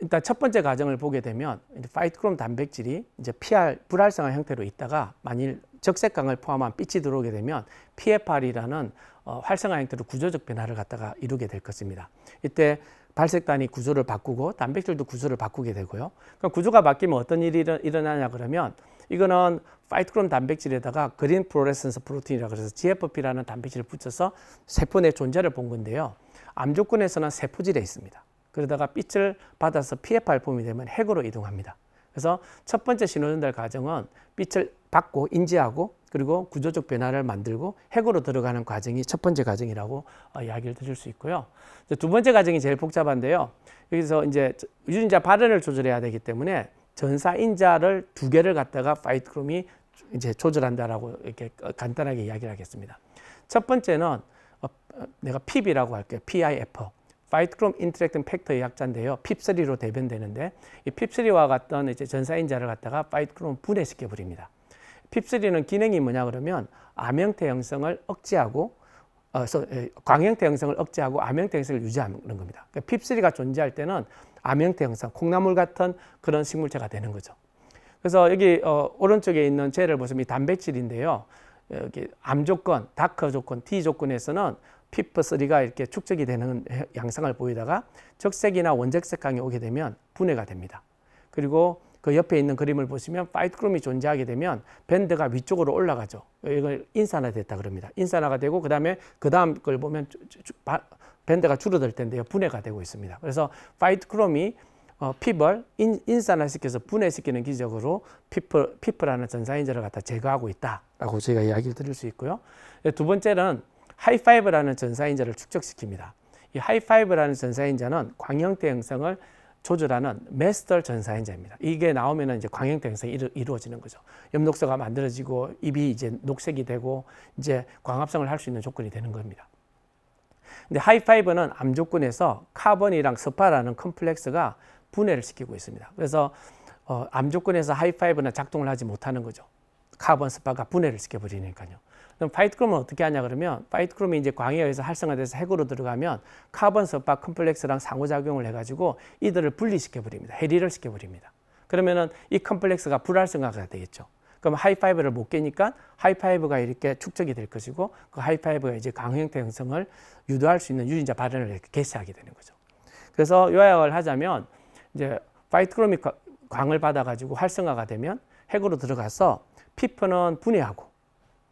일단 첫 번째 과정을 보게 되면 이제 파이트크롬 단백질이 이제 PR 불활성화 형태로 있다가 만일 적색광을 포함한 빛이 들어오게 되면 PFR이라는 어, 활성화 형태로 구조적 변화를 갖다가 이루게 될 것입니다. 이때 발색단이 구조를 바꾸고 단백질도 구조를 바꾸게 되고요. 그럼 구조가 바뀌면 어떤 일이 일어나냐 그러면 이거는 파이트크롬 단백질에다가 그린 프로레센스 프로틴이라고 해서 GFP라는 단백질을 붙여서 세포 내 존재를 본 건데요. 암 조건에서는 세포질에 있습니다. 그러다가 빛을 받아서 PFR 폼이 되면 핵으로 이동합니다. 그래서 첫 번째 신호전달 과정은 빛을 받고 인지하고 그리고 구조적 변화를 만들고 핵으로 들어가는 과정이 첫 번째 과정이라고 어, 이야기를 드릴 수 있고요. 두 번째 과정이 제일 복잡한데요. 여기서 이제 유전자 발현을 조절해야 되기 때문에 전사인자를 두 개를 갖다가 파이트크롬이 이제 조절한다라고 이렇게 간단하게 이야기를 하겠습니다. 첫 번째는 어, 내가 PIP이라고 할게요. PIF. 파이트크롬 인터랙팅 팩터의 약자인데요. PIP3로 대변되는데 이 PIP3와 같은 이제 전사인자를 갖다가 파이트크롬 분해시켜 버립니다. 핍스리는 기능이 뭐냐 그러면 암형태 형성을 억제하고 어, 광형태 형성을 억제하고 암형태 형성을 유지하는 겁니다. 그러니까 핍스리가 존재할 때는 암형태 형상, 콩나물 같은 그런 식물체가 되는 거죠. 그래서 여기 어, 오른쪽에 있는 재를 보시면 이 단백질인데요. 여기 암 조건, 다크 조건, T 조건에서는 피퍼3가 이렇게 축적이 되는 양상을 보이다가 적색이나 원적색강이 오게 되면 분해가 됩니다. 그리고 그 옆에 있는 그림을 보시면 파이트크롬이 존재하게 되면 밴드가 위쪽으로 올라가죠. 이걸 인산화됐다 그럽니다. 인산화가 되고 그 다음에 그 다음 걸 보면 밴드가 줄어들 텐데요. 분해가 되고 있습니다. 그래서 파이트크롬이 어, 피벌, 인, 산화시켜서 분해시키는 기적으로 피플, 피플하는 전사인자를 갖다 제거하고 있다라고 저희가 이야기를 드릴 수 있고요. 예, 두 번째는 하이파이브라는 전사인자를 축적시킵니다. 이 하이파이브라는 전사인자는 광형태 형성을 조절하는 메스터 전사인자입니다. 이게 나오면 이제 광형태 형성이 이루, 이루어지는 거죠. 염록소가 만들어지고 입이 이제 녹색이 되고 이제 광합성을 할 수 있는 조건이 되는 겁니다. 근데 하이파이브는 암 조건에서 카본이랑 스파라는 컴플렉스가 분해를 시키고 있습니다. 그래서 어, 암 조건에서 하이파이브는 작동을 하지 못하는 거죠. 카본 스파가 분해를 시켜버리니까요. 그럼 파이트크롬은 어떻게 하냐 그러면 파이트크롬이 이제 광에 서 활성화돼서 핵으로 들어가면 카본 스파 컴플렉스랑 상호작용을 해가지고 이들을 분리시켜버립니다. 해리를 시켜버립니다. 그러면은 이 컴플렉스가 불활성화가 되겠죠. 그럼 하이파이브를 못 깨니까 하이파이브가 이렇게 축적이 될 것이고 그 하이파이브가 이제 강형태 형성을 유도할 수 있는 유인자 발현을 이렇게 개시하게 되는 거죠. 그래서 요약을 하자면 이제 파이트크로믹 광을 받아가지고 활성화가 되면 핵으로 들어가서 피프는 분해하고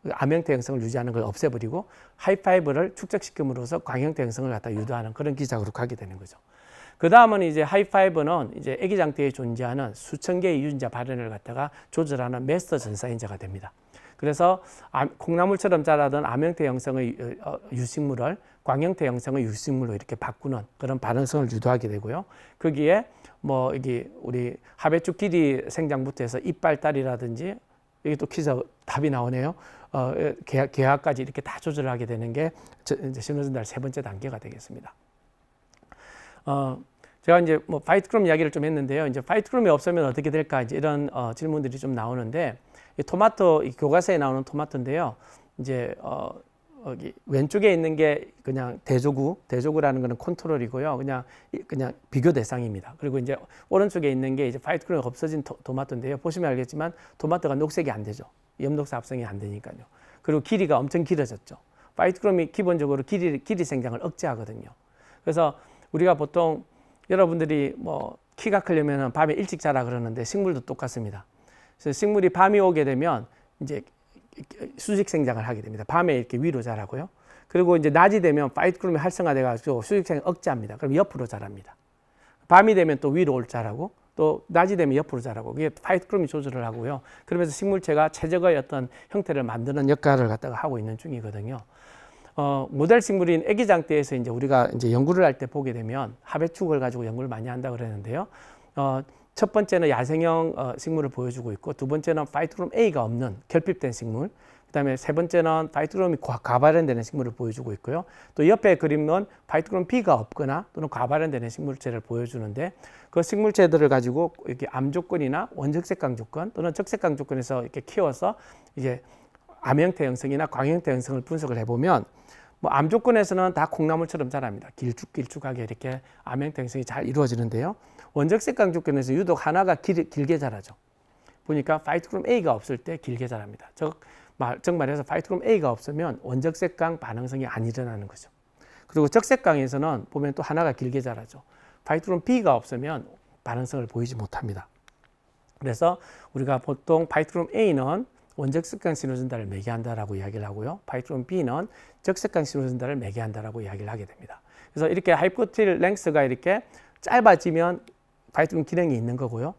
그 암형태 형성을 유지하는 걸 없애버리고 하이파이브를 축적시킴으로써 광형태 형성을 갖다 유도하는 그런 기작으로 가게 되는 거죠. 그 다음은 이제 하이파이브는 이제 애기장대에 존재하는 수천 개의 유전자 발현을 갖다가 조절하는 메스터 전사인자가 됩니다. 그래서 콩나물처럼 자라던 암형태 형성의 어, 유식물을 광형태 형성의 유식물로 이렇게 바꾸는 그런 반응성을 유도하게 되고요. 거기에 뭐 여기 우리 하배축 길이 생장부터 해서 이빨다이라든지 여기 또 키서 답이 나오네요. 어, 예, 계약까지 이렇게 다 조절하게 되는 게 신호전달 세 번째 단계가 되겠습니다. 어, 제가 이제 뭐 파이트 크롬 이야기를 좀 했는데요. 이제 파이트 크롬이 없으면 어떻게 될까 이제 이런 어, 질문들이 좀 나오는데 이 토마토 이 교과서에 나오는 토마토인데요. 이제 어, 여기 왼쪽에 있는 게 그냥 대조구, 대조구라는 거는 컨트롤이고요. 그냥 그냥 비교 대상입니다. 그리고 이제 오른쪽에 있는 게 이제 파이트 크롬이 없어진 토, 토 마토인데요 보시면 알겠지만 토마토가 녹색이 안 되죠. 염록사 합성이 안 되니까요. 그리고 길이가 엄청 길어졌죠. 파이트 크롬이 기본적으로 길이 길이 생장을 억제하거든요. 그래서 우리가 보통 여러분들이 뭐 키가 크려면 밤에 일찍 자라 그러는데 식물도 똑같습니다. 그래서 식물이 밤이 오게 되면 이제 수직 생장을 하게 됩니다. 밤에 이렇게 위로 자라고요. 그리고 이제 낮이 되면 파이트그룹이 활성화돼 가지고 수직생 억제합니다. 그럼 옆으로 자랍니다. 밤이 되면 또 위로 올 자라고 또 낮이 되면 옆으로 자라고 그게 파이트그룹이 조절을 하고요. 그러면서 식물체가 최적의 어떤 형태를 만드는 역할을 갖다가 하고 있는 중이거든요. 어, 모델 식물인 애기장 때에서 이제 우리가 이제 연구를 할 때 보게 되면 하배축을 가지고 연구를 많이 한다 그러는데요. 어, 첫 번째는 야생형 어, 식물을 보여주고 있고 두 번째는 파이트그롬 A가 없는 결핍된 식물 그다음에 세 번째는 파이트그롬이 과발현되는 식물을 보여주고 있고요. 또 옆에 그림은 파이트그롬 B가 없거나 또는 과발현되는 식물체를 보여주는데 그 식물체들을 가지고 이렇게 암 조건이나 원적색강 조건 또는 적색강 조건에서 이렇게 키워서 이제 암형태 형성이나 광형태 형성을 분석을 해보면 뭐 암조건에서는 다 콩나물처럼 자랍니다. 길쭉길쭉하게 이렇게 암행탕성이 잘 이루어지는데요. 원적색강 조건에서 유독 하나가 길, 길게 자라죠. 보니까 파이트그룹 A가 없을 때 길게 자랍니다. 즉, 말, 말해서 파이트그룹 A가 없으면 원적색강 반응성이 안 일어나는 거죠. 그리고 적색강에서는 보면 또 하나가 길게 자라죠. 파이트그룹 B가 없으면 반응성을 보이지 못합니다. 그래서 우리가 보통 파이트그룹 A는 원적색강 신호전달을 매개한다라고 이야기를 하고요. 파이트론 B는 적색강 신호전달을 매개한다라고 이야기를 하게 됩니다. 그래서 이렇게 하이포틸 랭스가 이렇게 짧아지면 파이트론 기능이 있는 거고요.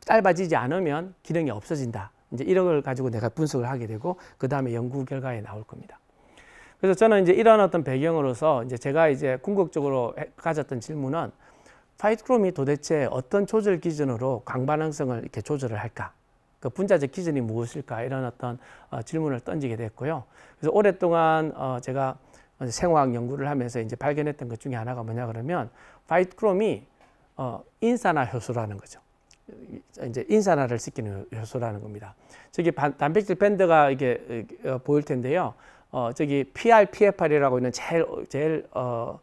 짧아지지 않으면 기능이 없어진다. 이제 이런 걸 가지고 내가 분석을 하게 되고 그 다음에 연구 결과에 나올 겁니다. 그래서 저는 이제 이런 어떤 배경으로서 이제 제가 이제 궁극적으로 가졌던 질문은 파이트롬이 도대체 어떤 조절 기준으로 광반응성을 이렇게 조절을 할까? 그 분자적 기준이 무엇일까 이런 어떤 어, 질문을 던지게 됐고요. 그래서 오랫동안 어, 제가 생화학 연구를 하면서 이제 발견했던 것 중에 하나가 뭐냐 그러면 바이트크롬이 어, 인산화 효소라는 거죠. 이제 인산화를 시키는 효소라는 겁니다. 저기 단백질 밴드가 이게 보일 텐데요. 저기 PRPFR이라고 있는 제일 제일 어,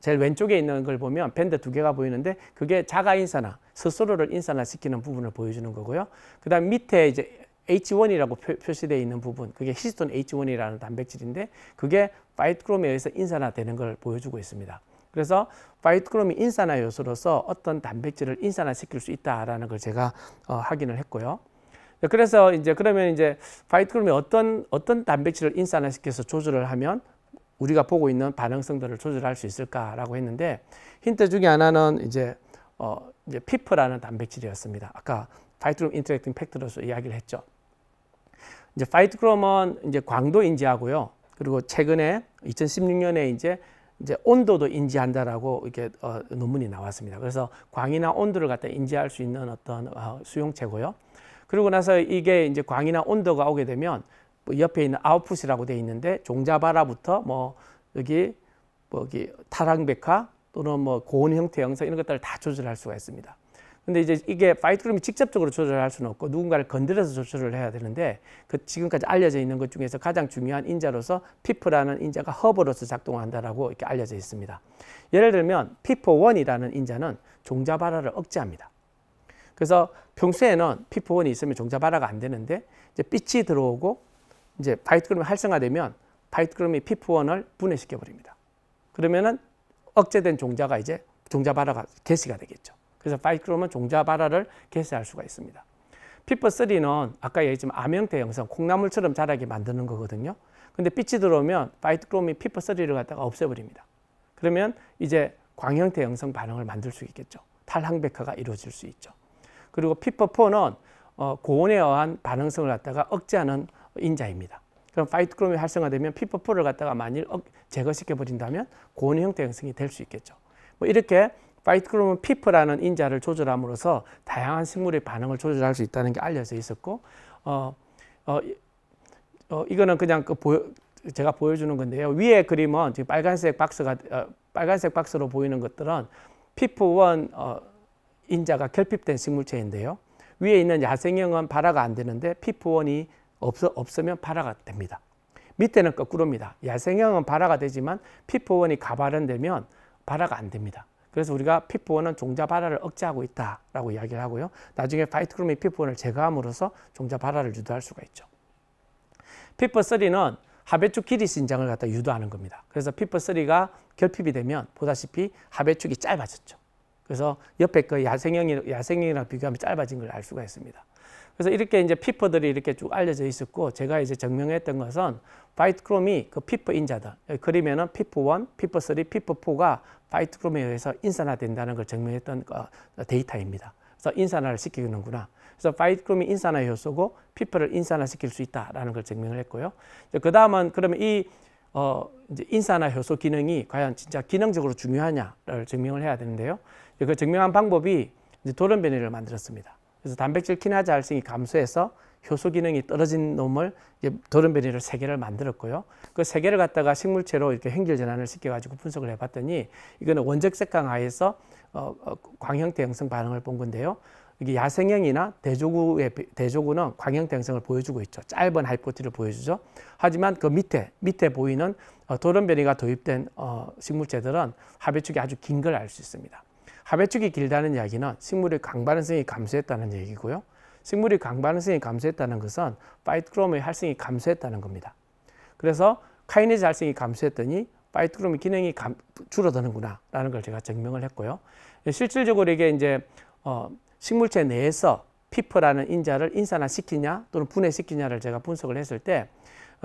제일 왼쪽에 있는 걸 보면 밴드 두 개가 보이는데 그게 자가 인산화 스스로를 인산화시키는 부분을 보여주는 거고요. 그 다음 밑에 이제 H1이라고 표, 시되어 있는 부분, 그게 히스톤 H1이라는 단백질인데 그게 파이트크롬에 의해서 인산화되는 걸 보여주고 있습니다. 그래서 파이트크롬이 인산화 요소로서 어떤 단백질을 인산화시킬 수 있다라는 걸 제가 어, 확인을 했고요. 네, 그래서 이제 그러면 이제 파이트크롬이 어떤 어떤 단백질을 인산화시켜서 조절을 하면 우리가 보고 있는 반응성들을 조절할 수 있을까라고 했는데 힌트 중에 하나는 이제 어, 이제 피프라는 단백질이었습니다. 아까 파이트룸 인터랙팅 팩트로서 이야기를 했죠. 이제 파이트롬은 이제 광도 인지하고요. 그리고 최근에 2016년에 이제 이제 온도도 인지한다라고 이렇게 어, 논문이 나왔습니다. 그래서 광이나 온도를 갖다 인지할 수 있는 어떤 어, 수용체고요. 그리고 나서 이게 이제 광이나 온도가 오게 되면 뭐 옆에 있는 아웃풋이라고 돼 있는데 종자바라부터 뭐 여기 뭐기 타랑백화 또는 뭐 고온 형태 영상 이런 것들을 다 조절할 수가 있습니다. 근데 이제 이게 파이트그룹이 직접적으로 조절할 수는 없고 누군가를 건드려서 조절을 해야 되는데 그 지금까지 알려져 있는 것 중에서 가장 중요한 인자로서 피프라는 인자가 허브로서 작동한다라고 이렇게 알려져 있습니다. 예를 들면 피포원이라는 인자는 종자 발화를 억제합니다. 그래서 평소에는 피포원이 있으면 종자 발화가 안 되는데 이제 빛이 들어오고 이제 파이트그룹이 활성화되면 파이트그룹이 피포원을 분해시켜 버립니다. 그러면은 억제된 종자가 이제 종자바라가 개시가 되겠죠. 그래서 파이크롬은 종자바라를 개시할 수가 있습니다. 피퍼3는 아까 얘기했지만 암형태 형성, 콩나물처럼 자라게 만드는 거거든요. 근데 빛이 들어오면 파이트롬이 피퍼3를 갖다가 없애버립니다. 그러면 이제 광형태 형성 반응을 만들 수 있겠죠. 탈항백화가 이루어질 수 있죠. 그리고 피퍼4는 어, 고온에 의한 반응성을 갖다가 억제하는 인자입니다. 그럼 파이트크롬이 활성화되면 피퍼풀을 갖다가 만일 제거시켜 버린다면 고온 형태 형성이 될 수 있겠죠. 뭐 이렇게 파이트크롬은 피프라는 인자를 조절함으로써 다양한 식물의 반응을 조절할 수 있다는 게 알려져 있었고 어, 어, 어 이거는 그냥 그 보여, 제가 보여주는 건데요. 위에 그림은 지금 빨간색 박스가 어, 빨간색 박스로 보이는 것들은 피프원 어, 인자가 결핍된 식물체인데요. 위에 있는 야생형은 발화가 안 되는데 피프원이 없어, 없으면 발화가 됩니다. 밑에는 거꾸로입니다. 야생형은 발화가 되지만 피포원이 가발현되면 발화가 안 됩니다. 그래서 우리가 피포원은 종자 발화를 억제하고 있다라고 이야기를 하고요. 나중에 바이트크롬이 피포원을 제거함으로써 종자 발화를 유도할 수가 있죠. 피퍼3는 하배축 길이 신장을 갖다 유도하는 겁니다. 그래서 피퍼3가 결핍이 되면 보다시피 하배축이 짧아졌죠. 그래서 옆에 그 야생형이, 야생형이랑 비교하면 짧아진 걸 알 수가 있습니다. 그래서 이렇게 이제 피퍼들이 이렇게 쭉 알려져 있었고 제가 이제 증명했던 것은 바이트크롬이 그 피퍼 인자들 그림에는 피퍼 1, 피퍼 3, 피퍼 4가 바이트크롬에 의해서 인산화된다는 걸 증명했던 데이터입니다. 그래서 인산화를 시키는구나. 그래서 바이트크롬이 인산화 요소고 피퍼를 인산화시킬 수 있다라는 걸 증명을 했고요. 그 다음은 그러면 이 어, 이제 인산화 효소 기능이 과연 진짜 기능적으로 중요하냐를 증명을 해야 되는데요. 그 증명한 방법이 이제 돌연변이를 만들었습니다. 그래서 단백질 키나즈 활성이 감소해서 효소 기능이 떨어진 놈을 이제 도른베리를 세 개를 만들었고요. 그 세 개를 갖다가 식물체로 이렇게 행질 전환을 시켜가지고 분석을 해봤더니 이거는 원적색강 하에서 어, 어, 광형대 형성 반응을 본 건데요. 이게 야생형이나 대조구의 대조구는 광형대 형성을 보여주고 있죠. 짧은 하이포티를 보여주죠. 하지만 그 밑에 밑에 보이는 어, 도른베리가 도입된 어, 식물체들은 하배축이 아주 긴 걸 알 수 있습니다. 하배축이 길다는 이야기는 식물의 강반성이 감소했다는 얘기고요. 식물의 강반성이 감소했다는 것은 파이트크롬의 활성이 감소했다는 겁니다. 그래서 카이네즈 활성이 감소했더니 파이트크롬의 기능이 감, 줄어드는구나 라는 걸 제가 증명을 했고요. 실질적으로 이게 이제 어, 식물체 내에서 피퍼라는 인자를 인산화시키냐 또는 분해시키냐를 제가 분석을 했을 때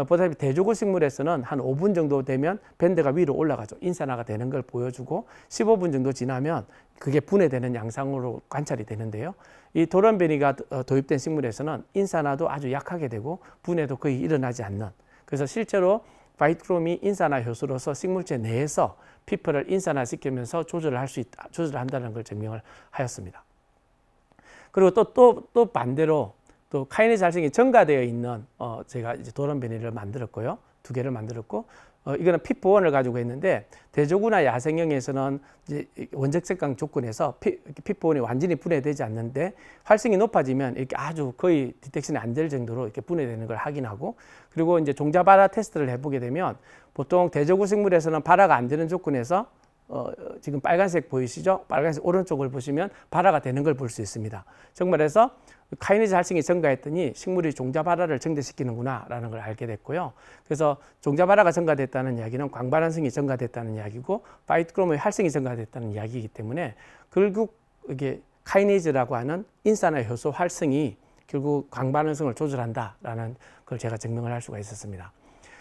보다시피 대조고 식물에서는 한 5분 정도 되면 밴드가 위로 올라가죠. 인산화가 되는 걸 보여주고 15분 정도 지나면 그게 분해되는 양상으로 관찰이 되는데요. 이도란베이가 어, 도입된 식물에서는 인산화도 아주 약하게 되고 분해도 거의 일어나지 않는 그래서 실제로 바이트롬이 인산화 효소로서 식물체 내에서 피퍼를 인산화시키면서 조절을 할 수 있다, 조절한다는 을걸 증명을 하였습니다. 그리고 또 또 또 반대로 또 카인의 자신이 전가되어 있는 어, 제가 이제 도론베니를 만들었고요. 두 개를 만들었고 어, 이거는 피포원을 가지고 있는데 대조구나 야생형에서는 이제 원적색강 조건에서 피포원이 완전히 분해되지 않는데 활성이 높아지면 이렇게 아주 거의 디텍션이 안 될 정도로 이렇게 분해되는 걸 확인하고 그리고 이제 종자바라 테스트를 해보게 되면 보통 대조구 생물에서는 발화가 안 되는 조건에서 어, 지금 빨간색 보이시죠? 빨간색 오른쪽을 보시면 발화가 되는 걸 볼 수 있습니다. 정말에서 카이네즈 활성이 증가했더니 식물이 종자 발화를 증대시키는구나라는 걸 알게 됐고요. 그래서 종자 발화가 증가됐다는 이야기는 광발환성이 증가됐다는 이야기고 파이트크롬의 활성이 증가됐다는 이야기이기 때문에 결국 이게 카이네이즈라고 하는 인산화 효소 활성이 결국 광발응성을 조절한다라는 걸 제가 증명을 할 수가 있었습니다.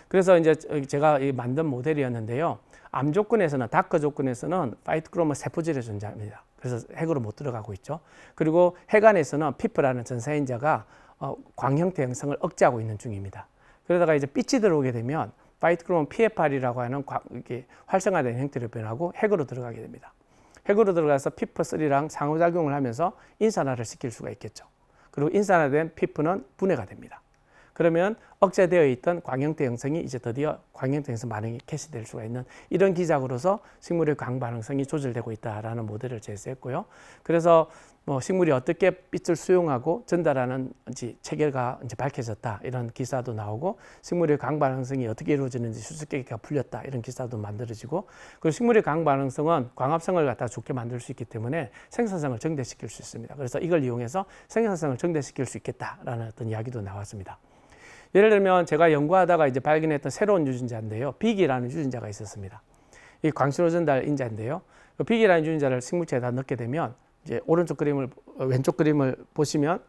그래서 이제 제가 만든 모델이었는데요. 암 조건에서는 다크 조건에서는 파이트크롬은 세포질에 존재합니다. 그래서 핵으로 못 들어가고 있죠. 그리고 핵안에서는 피프라는 전사인자가 어, 광 형태 형성을 억제하고 있는 중입니다. 그러다가 이제 빛이 들어오게 되면 파이트크롬은 PFR이라고 하는 이게 활성화된 형태로 변하고 핵으로 들어가게 됩니다. 핵으로 들어가서 피프3랑 상호작용을 하면서 인산화를 시킬 수가 있겠죠. 그리고 인산화된 피프는 분해가 됩니다. 그러면 억제되어 있던 광형태 형성이 이제 드디어 광형태 형성 반응이 캐시될 수가 있는 이런 기작으로서 식물의 광반응성이 조절되고 있다라는 모델을 제시했고요. 그래서 뭐 식물이 어떻게 빛을 수용하고 전달하는 지 체계가 이제 밝혀졌다 이런 기사도 나오고 식물의 광반응성이 어떻게 이루어지는지 수수께끼가 풀렸다 이런 기사도 만들어지고 그리고 식물의 광반응성은 광합성을 갖다 좋게 만들 수 있기 때문에 생산성을 증대시킬 수 있습니다. 그래서 이걸 이용해서 생산성을 증대시킬 수 있겠다라는 어떤 이야기도 나왔습니다. 예를 들면 제가 연구하다가 이제 발견했던 새로운 유전자인데요. 빅이라는 유전자가 있었습니다. 이 광신호전달 인자인데요. 그 빅이라는 유전자를 식물체에다 넣게 되면 이제 오른쪽 그림을 어, 왼쪽 그림을 보시면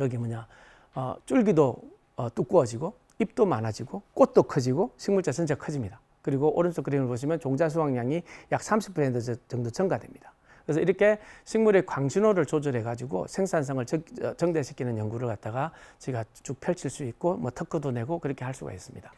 여기 뭐냐 어, 줄기도 어, 두꺼워지고 잎도 많아지고 꽃도 커지고 식물체 전체가 커집니다. 그리고 오른쪽 그림을 보시면 종자 수확량이 약 30% 정도 증가됩니다. 그래서 이렇게 식물의 광신호를 조절해 가지고 생산성을 정대시키는 어, 연구를 갖다가 제가 쭉 펼칠 수 있고 뭐 특허도 내고 그렇게 할 수가 있습니다.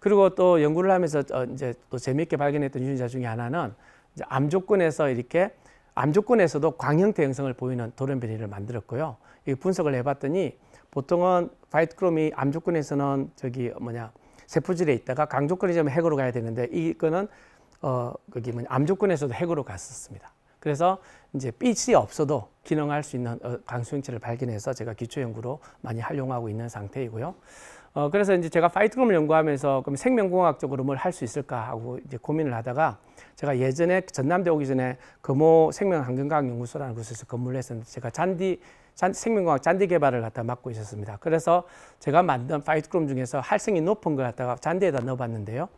그리고 또 연구를 하면서 어, 이제 또 재미있게 발견했던 유전자 중에 하나는 이제 암 조건에서 이렇게 암 조건에서도 광형태 형성을 보이는 돌연변이를 만들었고요. 이 분석을 해봤더니 보통은 화이트크롬이암 조건에서는 저기 뭐냐 세포질에 있다가 강 조건이 좀 핵으로 가야 되는데 이거는 어 거기 뭐암 조건에서도 핵으로 갔었습니다. 그래서 이제 빛이 없어도 기능할 수 있는 강수행체를 어, 발견해서 제가 기초 연구로 많이 활용하고 있는 상태이고요. 어, 그래서 이제 제가 파이트금을 연구하면서 그럼 생명공학적으로 뭘 할 수 있을까 하고 이제 고민을 하다가 제가 예전에 전남대 오기 전에 금호 생명환경과학연구소라는 곳에서 근무를 했었는데 제가 잔디, 잔, 생명공학 잔디 개발을 갖다 맡고 있었습니다. 그래서 제가 만든 파이트금 중에서 활성이 높은 걸 갖다가 잔디에다 넣어봤는데요.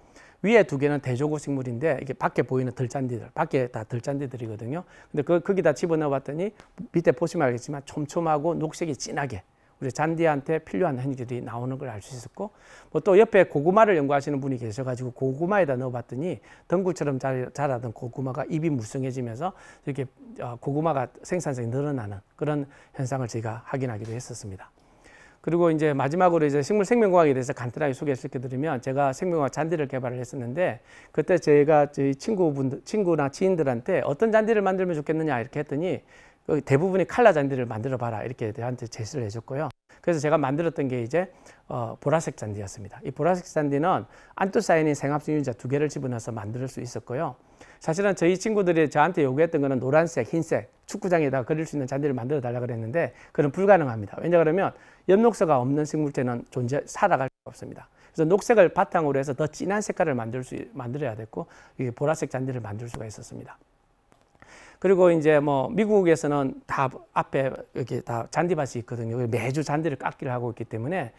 위에 두 개는 대조구 식물인데 이게 밖에 보이는 들잔디들, 밖에 다 들잔디들이거든요. 근데 그 거기다 집어넣어 봤더니 밑에 보시면 알겠지만 촘촘하고 녹색이 진하게 우리 잔디한테 필요한 행위들이 나오는 걸 알 수 있었고 뭐 또 옆에 고구마를 연구하시는 분이 계셔가지고 고구마에다 넣어봤더니 덩굴처럼 자라던 고구마가 입이 무성해지면서 이렇게 어, 고구마가 생산성이 늘어나는 그런 현상을 제가 확인하기도 했었습니다. 그리고 이제 마지막으로 이제 식물 생명과학에 대해서 간단하게 소개시켜드리면 제가 생명과학 잔디를 개발을 했었는데 그때 제가 저희 친구분 친구나 지인들한테 어떤 잔디를 만들면 좋겠느냐 이렇게 했더니 그 대부분이 칼라 잔디를 만들어 봐라 이렇게 저한테 제시를 해줬고요. 그래서 제가 만들었던 게 이제 어, 보라색 잔디였습니다. 이 보라색 잔디는 안토사이닌 생합성 유자 전두 개를 집어넣어서 만들 수 있었고요. 사실은 저희 친구들이 저한테 요구했던 거는 노란색, 흰색 축구장에다 그릴 수 있는 잔디를 만들어 달라 그랬는데 그건 불가능합니다. 왜냐 그러면 엽록소가 없는 생물체는 존재 살아갈 수 없습니다. 그래서 녹색을 바탕으로 해서 더 진한 색깔을 만들 수 만들어야 됐고 이게 보라색 잔디를 만들 수가 있었습니다. 그리고 이제 뭐 미국에서는 다 앞에 이렇게 다 잔디밭이 있거든요. 매주 잔디를 깎기를 하고 있기 때문에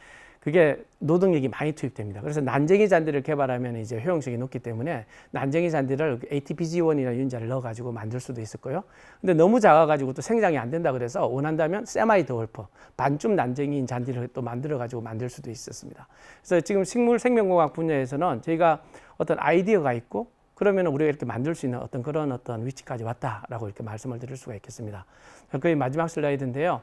그게 노동력이 많이 투입됩니다. 그래서 난쟁이 잔디를 개발하면 이제 효용성이 높기 때문에 난쟁이 잔디를 ATPG1이나 윤자를 넣어가지고 만들 수도 있을거예요 근데 너무 작아가지고 또 생장이 안 된다 그래서 원한다면 세마이 더월퍼 반쯤 난쟁이인 잔디를 또 만들어가지고 만들 수도 있었습니다. 그래서 지금 식물 생명공학 분야에서는 저희가 어떤 아이디어가 있고 그러면 우리가 이렇게 만들 수 있는 어떤 그런 어떤 위치까지 왔다라고 이렇게 말씀을 드릴 수가 있겠습니다. 거의 마지막 슬라이드인데요.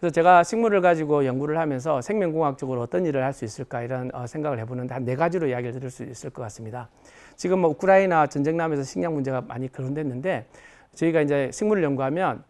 그래서 제가 식물을 가지고 연구를 하면서 생명공학적으로 어떤 일을 할 수 있을까 이런 어, 생각을 해보는데 한 네 가지로 이야기를 들을 수 있을 것 같습니다. 지금 뭐 우크라이나 전쟁 나면서 식량 문제가 많이 거론됐는데 저희가 이제 식물을 연구하면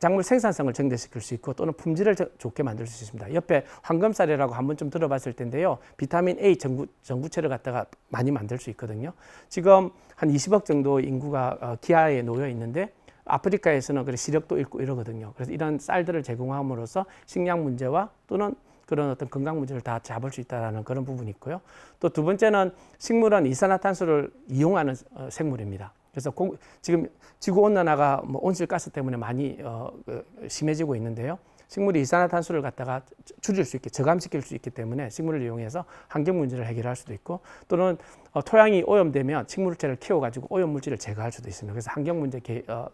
작물 생산성을 증대시킬 수 있고 또는 품질을 좋게 만들 수 있습니다. 옆에 황금사례라고 한 번쯤 들어봤을 텐데요. 비타민 A 전구, 전구체를 갖다가 많이 만들 수 있거든요. 지금 한 20억 정도 인구가 어, 기아에 놓여 있는데 아프리카에서는 그 시력도 잃고 이러거든요. 그래서 이런 쌀들을 제공함으로써 식량 문제와 또는 그런 어떤 건강 문제를 다 잡을 수 있다라는 그런 부분이 있고요. 또 두 번째는 식물은 이산화탄소를 이용하는 어, 생물입니다. 그래서 고, 지금 지구 온난화가 뭐 온실가스 때문에 많이 어, 그 심해지고 있는데요. 식물이 이산화탄소를 갖다가 줄일 수 있게 저감시킬 수 있기 때문에 식물을 이용해서 환경 문제를 해결할 수도 있고 또는 어, 토양이 오염되면 식물체를 키워가지고 오염 물질을 제거할 수도 있습니다. 그래서 환경 문제 개, 어,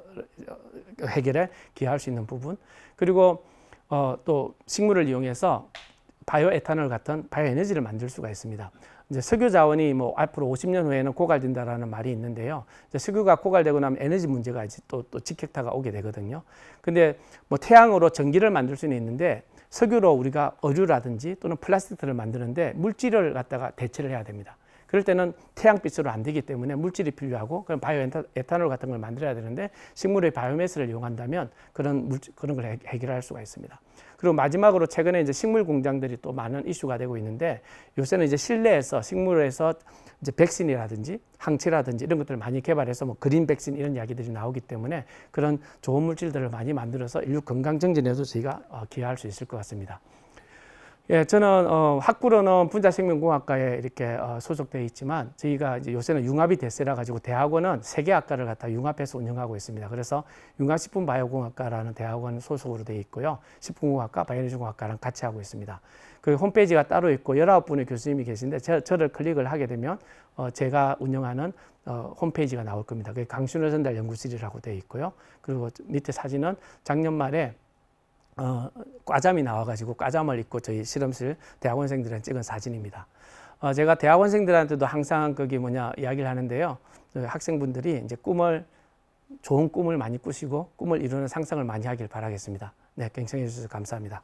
어, 해결에 기여할 수 있는 부분 그리고 어, 또 식물을 이용해서 바이오에탄올 같은 바이오에너지를 만들 수가 있습니다. 이제 석유 자원이 뭐 앞으로 50년 후에는 고갈된다라는 말이 있는데요. 이제 석유가 고갈되고 나면 에너지 문제가 이제 또, 또 직격타가 오게 되거든요. 근데 뭐 태양으로 전기를 만들 수는 있는데 석유로 우리가 어류라든지 또는 플라스틱을 만드는데 물질을 갖다가 대체를 해야 됩니다. 그럴 때는 태양빛으로 안 되기 때문에 물질이 필요하고 그럼 바이오 에탄올 같은 걸 만들어야 되는데 식물의 바이오매스를 이용한다면 그런 물질, 그런 걸 해결할 수가 있습니다. 그리고 마지막으로 최근에 이제 식물 공장들이 또 많은 이슈가 되고 있는데 요새는 이제 실내에서 식물에서 이제 백신이라든지 항체라든지 이런 것들을 많이 개발해서 뭐 그린 백신 이런 이야기들이 나오기 때문에 그런 좋은 물질들을 많이 만들어서 인류 건강 증진에도 저희가 어, 기여할 수 있을 것 같습니다. 예, 저는 어, 학부로는 분자생명공학과에 이렇게 어, 소속돼 있지만 저희가 이제 요새는 융합이 대세라 가지고 대학원은 세개 학과를 갖다 융합해서 운영하고 있습니다. 그래서 융합식품바이오공학과라는 대학원 소속으로 돼 있고요. 식품공학과, 바이오리즘공학과랑 같이 하고 있습니다. 그 홈페이지가 따로 있고 열아홉 분의 교수님이 계신데 저, 저를 클릭을 하게 되면 어, 제가 운영하는 어, 홈페이지가 나올 겁니다. 그게 강순호 전달 연구실이라고 돼 있고요. 그리고 밑에 사진은 작년 말에 어, 과잠이 나와가지고 과잠을 입고 저희 실험실 대학원생들한테 찍은 사진입니다. 어, 제가 대학원생들한테도 항상 그게 뭐냐 이야기를 하는데요. 그 학생분들이 이제 꿈을 좋은 꿈을 많이 꾸시고 꿈을 이루는 상상을 많이 하길 바라겠습니다. 네, 경청해 주셔서 감사합니다.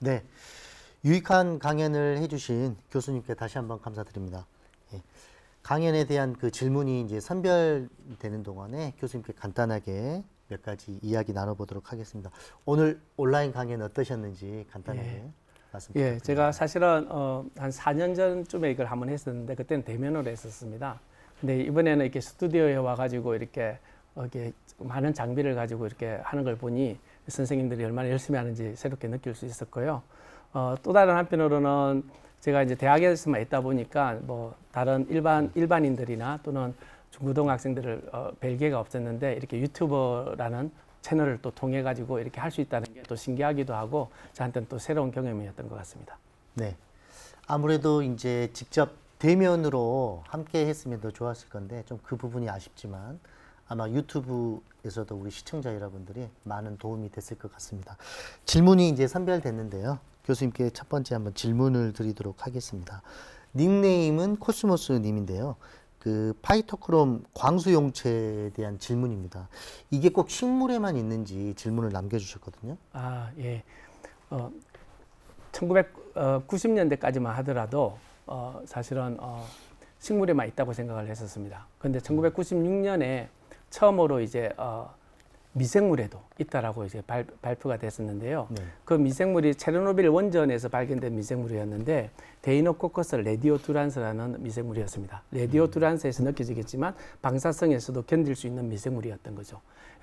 네, 유익한 강연을 해주신 교수님께 다시 한번 감사드립니다. 강연에 대한 그 질문이 이제 선별되는 동안에 교수님께 간단하게 몇 가지 이야기 나눠보도록 하겠습니다. 오늘 온라인 강연 어떠셨는지 간단하게 예. 말씀 부탁드 예, 제가 사실은 어, 한 4년 전쯤에 이걸 한번 했었는데 그때는 대면으로 했었습니다. 근데 이번에는 이렇게 스튜디오에 와가지고 이렇게 어, 이렇게 많은 장비를 가지고 이렇게 하는 걸 보니 선생님들이 얼마나 열심히 하는지 새롭게 느낄 수 있었고요. 어, 또 다른 한편으로는 제가 이제 대학에서만 있다 보니까 뭐 다른 일반 일반인들이나 또는 중고등학생들을 어, 뵐 기회가 없었는데 이렇게 유튜버라는 채널을 또 통해 가지고 이렇게 할 수 있다는 게 또 신기하기도 하고 저한테는 또 새로운 경험이었던 것 같습니다. 네. 아무래도 이제 직접 대면으로 함께 했으면 더 좋았을 건데 좀 그 부분이 아쉽지만 아마 유튜브에서도 우리 시청자 여러분들이 많은 도움이 됐을 것 같습니다. 질문이 이제 선별됐는데요. 교수님께 첫 번째 한번 질문을 드리도록 하겠습니다. 닉네임은 코스모스님인데요. 그 파이터크롬 광수용체에 대한 질문입니다. 이게 꼭 식물에만 있는지 질문을 남겨주셨거든요. 아 예. 어, 1990년대까지만 하더라도 어, 사실은 어, 식물에만 있다고 생각을 했었습니다. 그런데 1996년에 음. 처음으로 이제 어, 미생물에도 있다라고 이제 발, 표가 됐었는데요. 네. 그 미생물이 체르노빌 원전에서 발견된 미생물이었는데 데이노코커스 레디오투란스라는 미생물이었습니다. 레디오투란스에서 음. 느껴지겠지만 방사성에서도 견딜 수 있는 미생물이었던 거죠.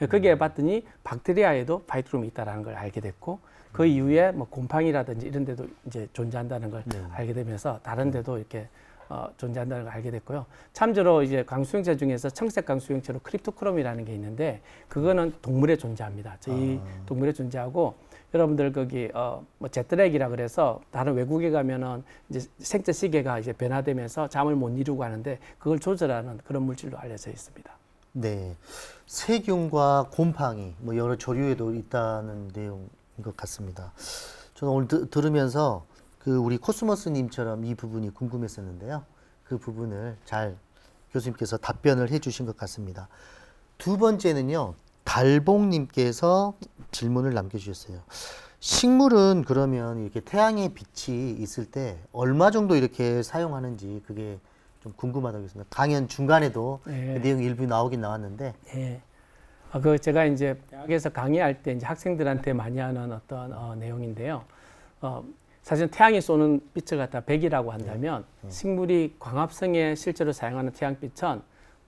그게 음. 봤더니 박테리아에도 바이트룸이 있다라는 걸 알게 됐고 그 음. 이후에 뭐 곰팡이라든지 이런 데도 이제 존재한다는 걸 네. 알게 되면서 다른 네. 데도 이렇게 어, 존재한다는 걸 알게 됐고요. 참조로 이제 강수용체 중에서 청색 강수용체로 크립토크롬이라는 게 있는데 그거는 동물에 존재합니다. 저희 아. 동물에 존재하고 여러분들 거기 어뭐 제트랙이라 그래서 다른 외국에 가면은 이제 생체 시계가 이제 변화되면서 잠을 못 이루고 하는데 그걸 조절하는 그런 물질로 알려져 있습니다. 네, 세균과 곰팡이 뭐 여러 조류에도 있다는 내용인 것 같습니다. 저는 오늘 드, 들으면서 그 우리 코스모스님처럼 이 부분이 궁금했었는데요. 그 부분을 잘 교수님께서 답변을 해주신 것 같습니다. 두 번째는요. 달봉님께서 질문을 남겨주셨어요. 식물은 그러면 이렇게 태양의 빛이 있을 때 얼마 정도 이렇게 사용하는지 그게 좀 궁금하다고 했습니다. 강연 중간에도 네. 그 내용 일부 나오긴 나왔는데. 네. 아, 그 제가 이제 대학에서 강의할 때 이제 학생들한테 많이 하는 어떤 어, 내용인데요. 어, 사실은 태양이 쏘는 빛을 갖다 백이라고 한다면 네. 네. 식물이 광합성에 실제로 사용하는 태양빛은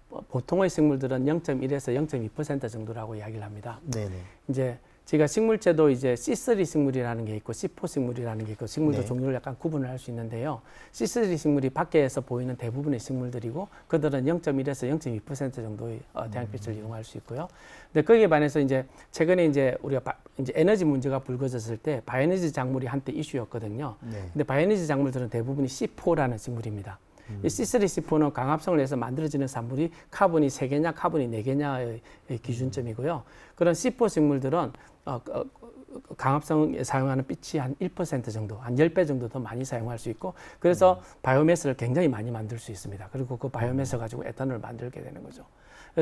뭐 보통의 식물들은 0.1에서 0.2% 정도라고 이야기를 합니다. 네네. 이제 제가 식물체도 이제 C3 식물이라는 게 있고 C4 식물이라는 게 있고 식물도 네. 종류를 약간 구분을 할 수 있는데요. C3 식물이 밖에서 보이는 대부분의 식물들이고 그들은 0.1에서 0.2% 정도의 어, 대양빛을 음. 이용할 수 있고요. 근데 거기에 반해서 이제 최근에 이제 우리가 바, 이제 에너지 문제가 불거졌을 때바이오니너지 작물이 한때 이슈였거든요. 네. 근데 바이오니너지 작물들은 대부분이 C4라는 식물입니다. 이 C3, 음. C4는 강합성을 해서 만들어지는 산물이 카본이 세개냐 카본이 네개냐의 기준점이고요. 그런 C4 식물들은 어, 그, 어, 강압성에 사용하는 빛이 한 1% 정도, 한 10배 정도 더 많이 사용할 수 있고 그래서 음. 바이오매스를 굉장히 많이 만들 수 있습니다. 그리고 그 바이오매스 음. 가지고 에탄올을 만들게 되는 거죠.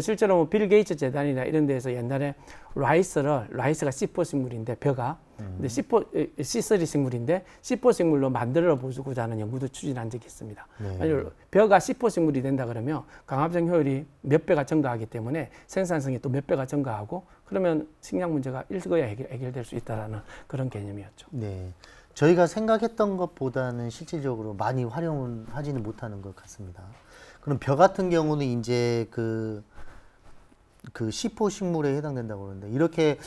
실제로 뭐빌 게이츠 재단이나 이런 데에서 옛날에 라이스를 라이스가 씨포 식물인데 벼가 음. 근데 C4 C3 식물인데 씨포 식물로 만들어 보고자 하는 연구도 추진한 적이 있습니다. 네. 만약 벼가 씨포 식물이 된다 그러면 강압성 효율이 몇 배가 증가하기 때문에 생산성이 또 몇 배가 증가하고 그러면 식량 문제가 일거야 해결, 될수 있다라는 그런 개념이었죠. 네. 저희가 생각했던 것보다는 실질적으로 많이 활용하지는 못하는 것 같습니다. 그럼 벼 같은 경우는 이제 그, 그 시포 식물에 해당된다고 그러는데 이렇게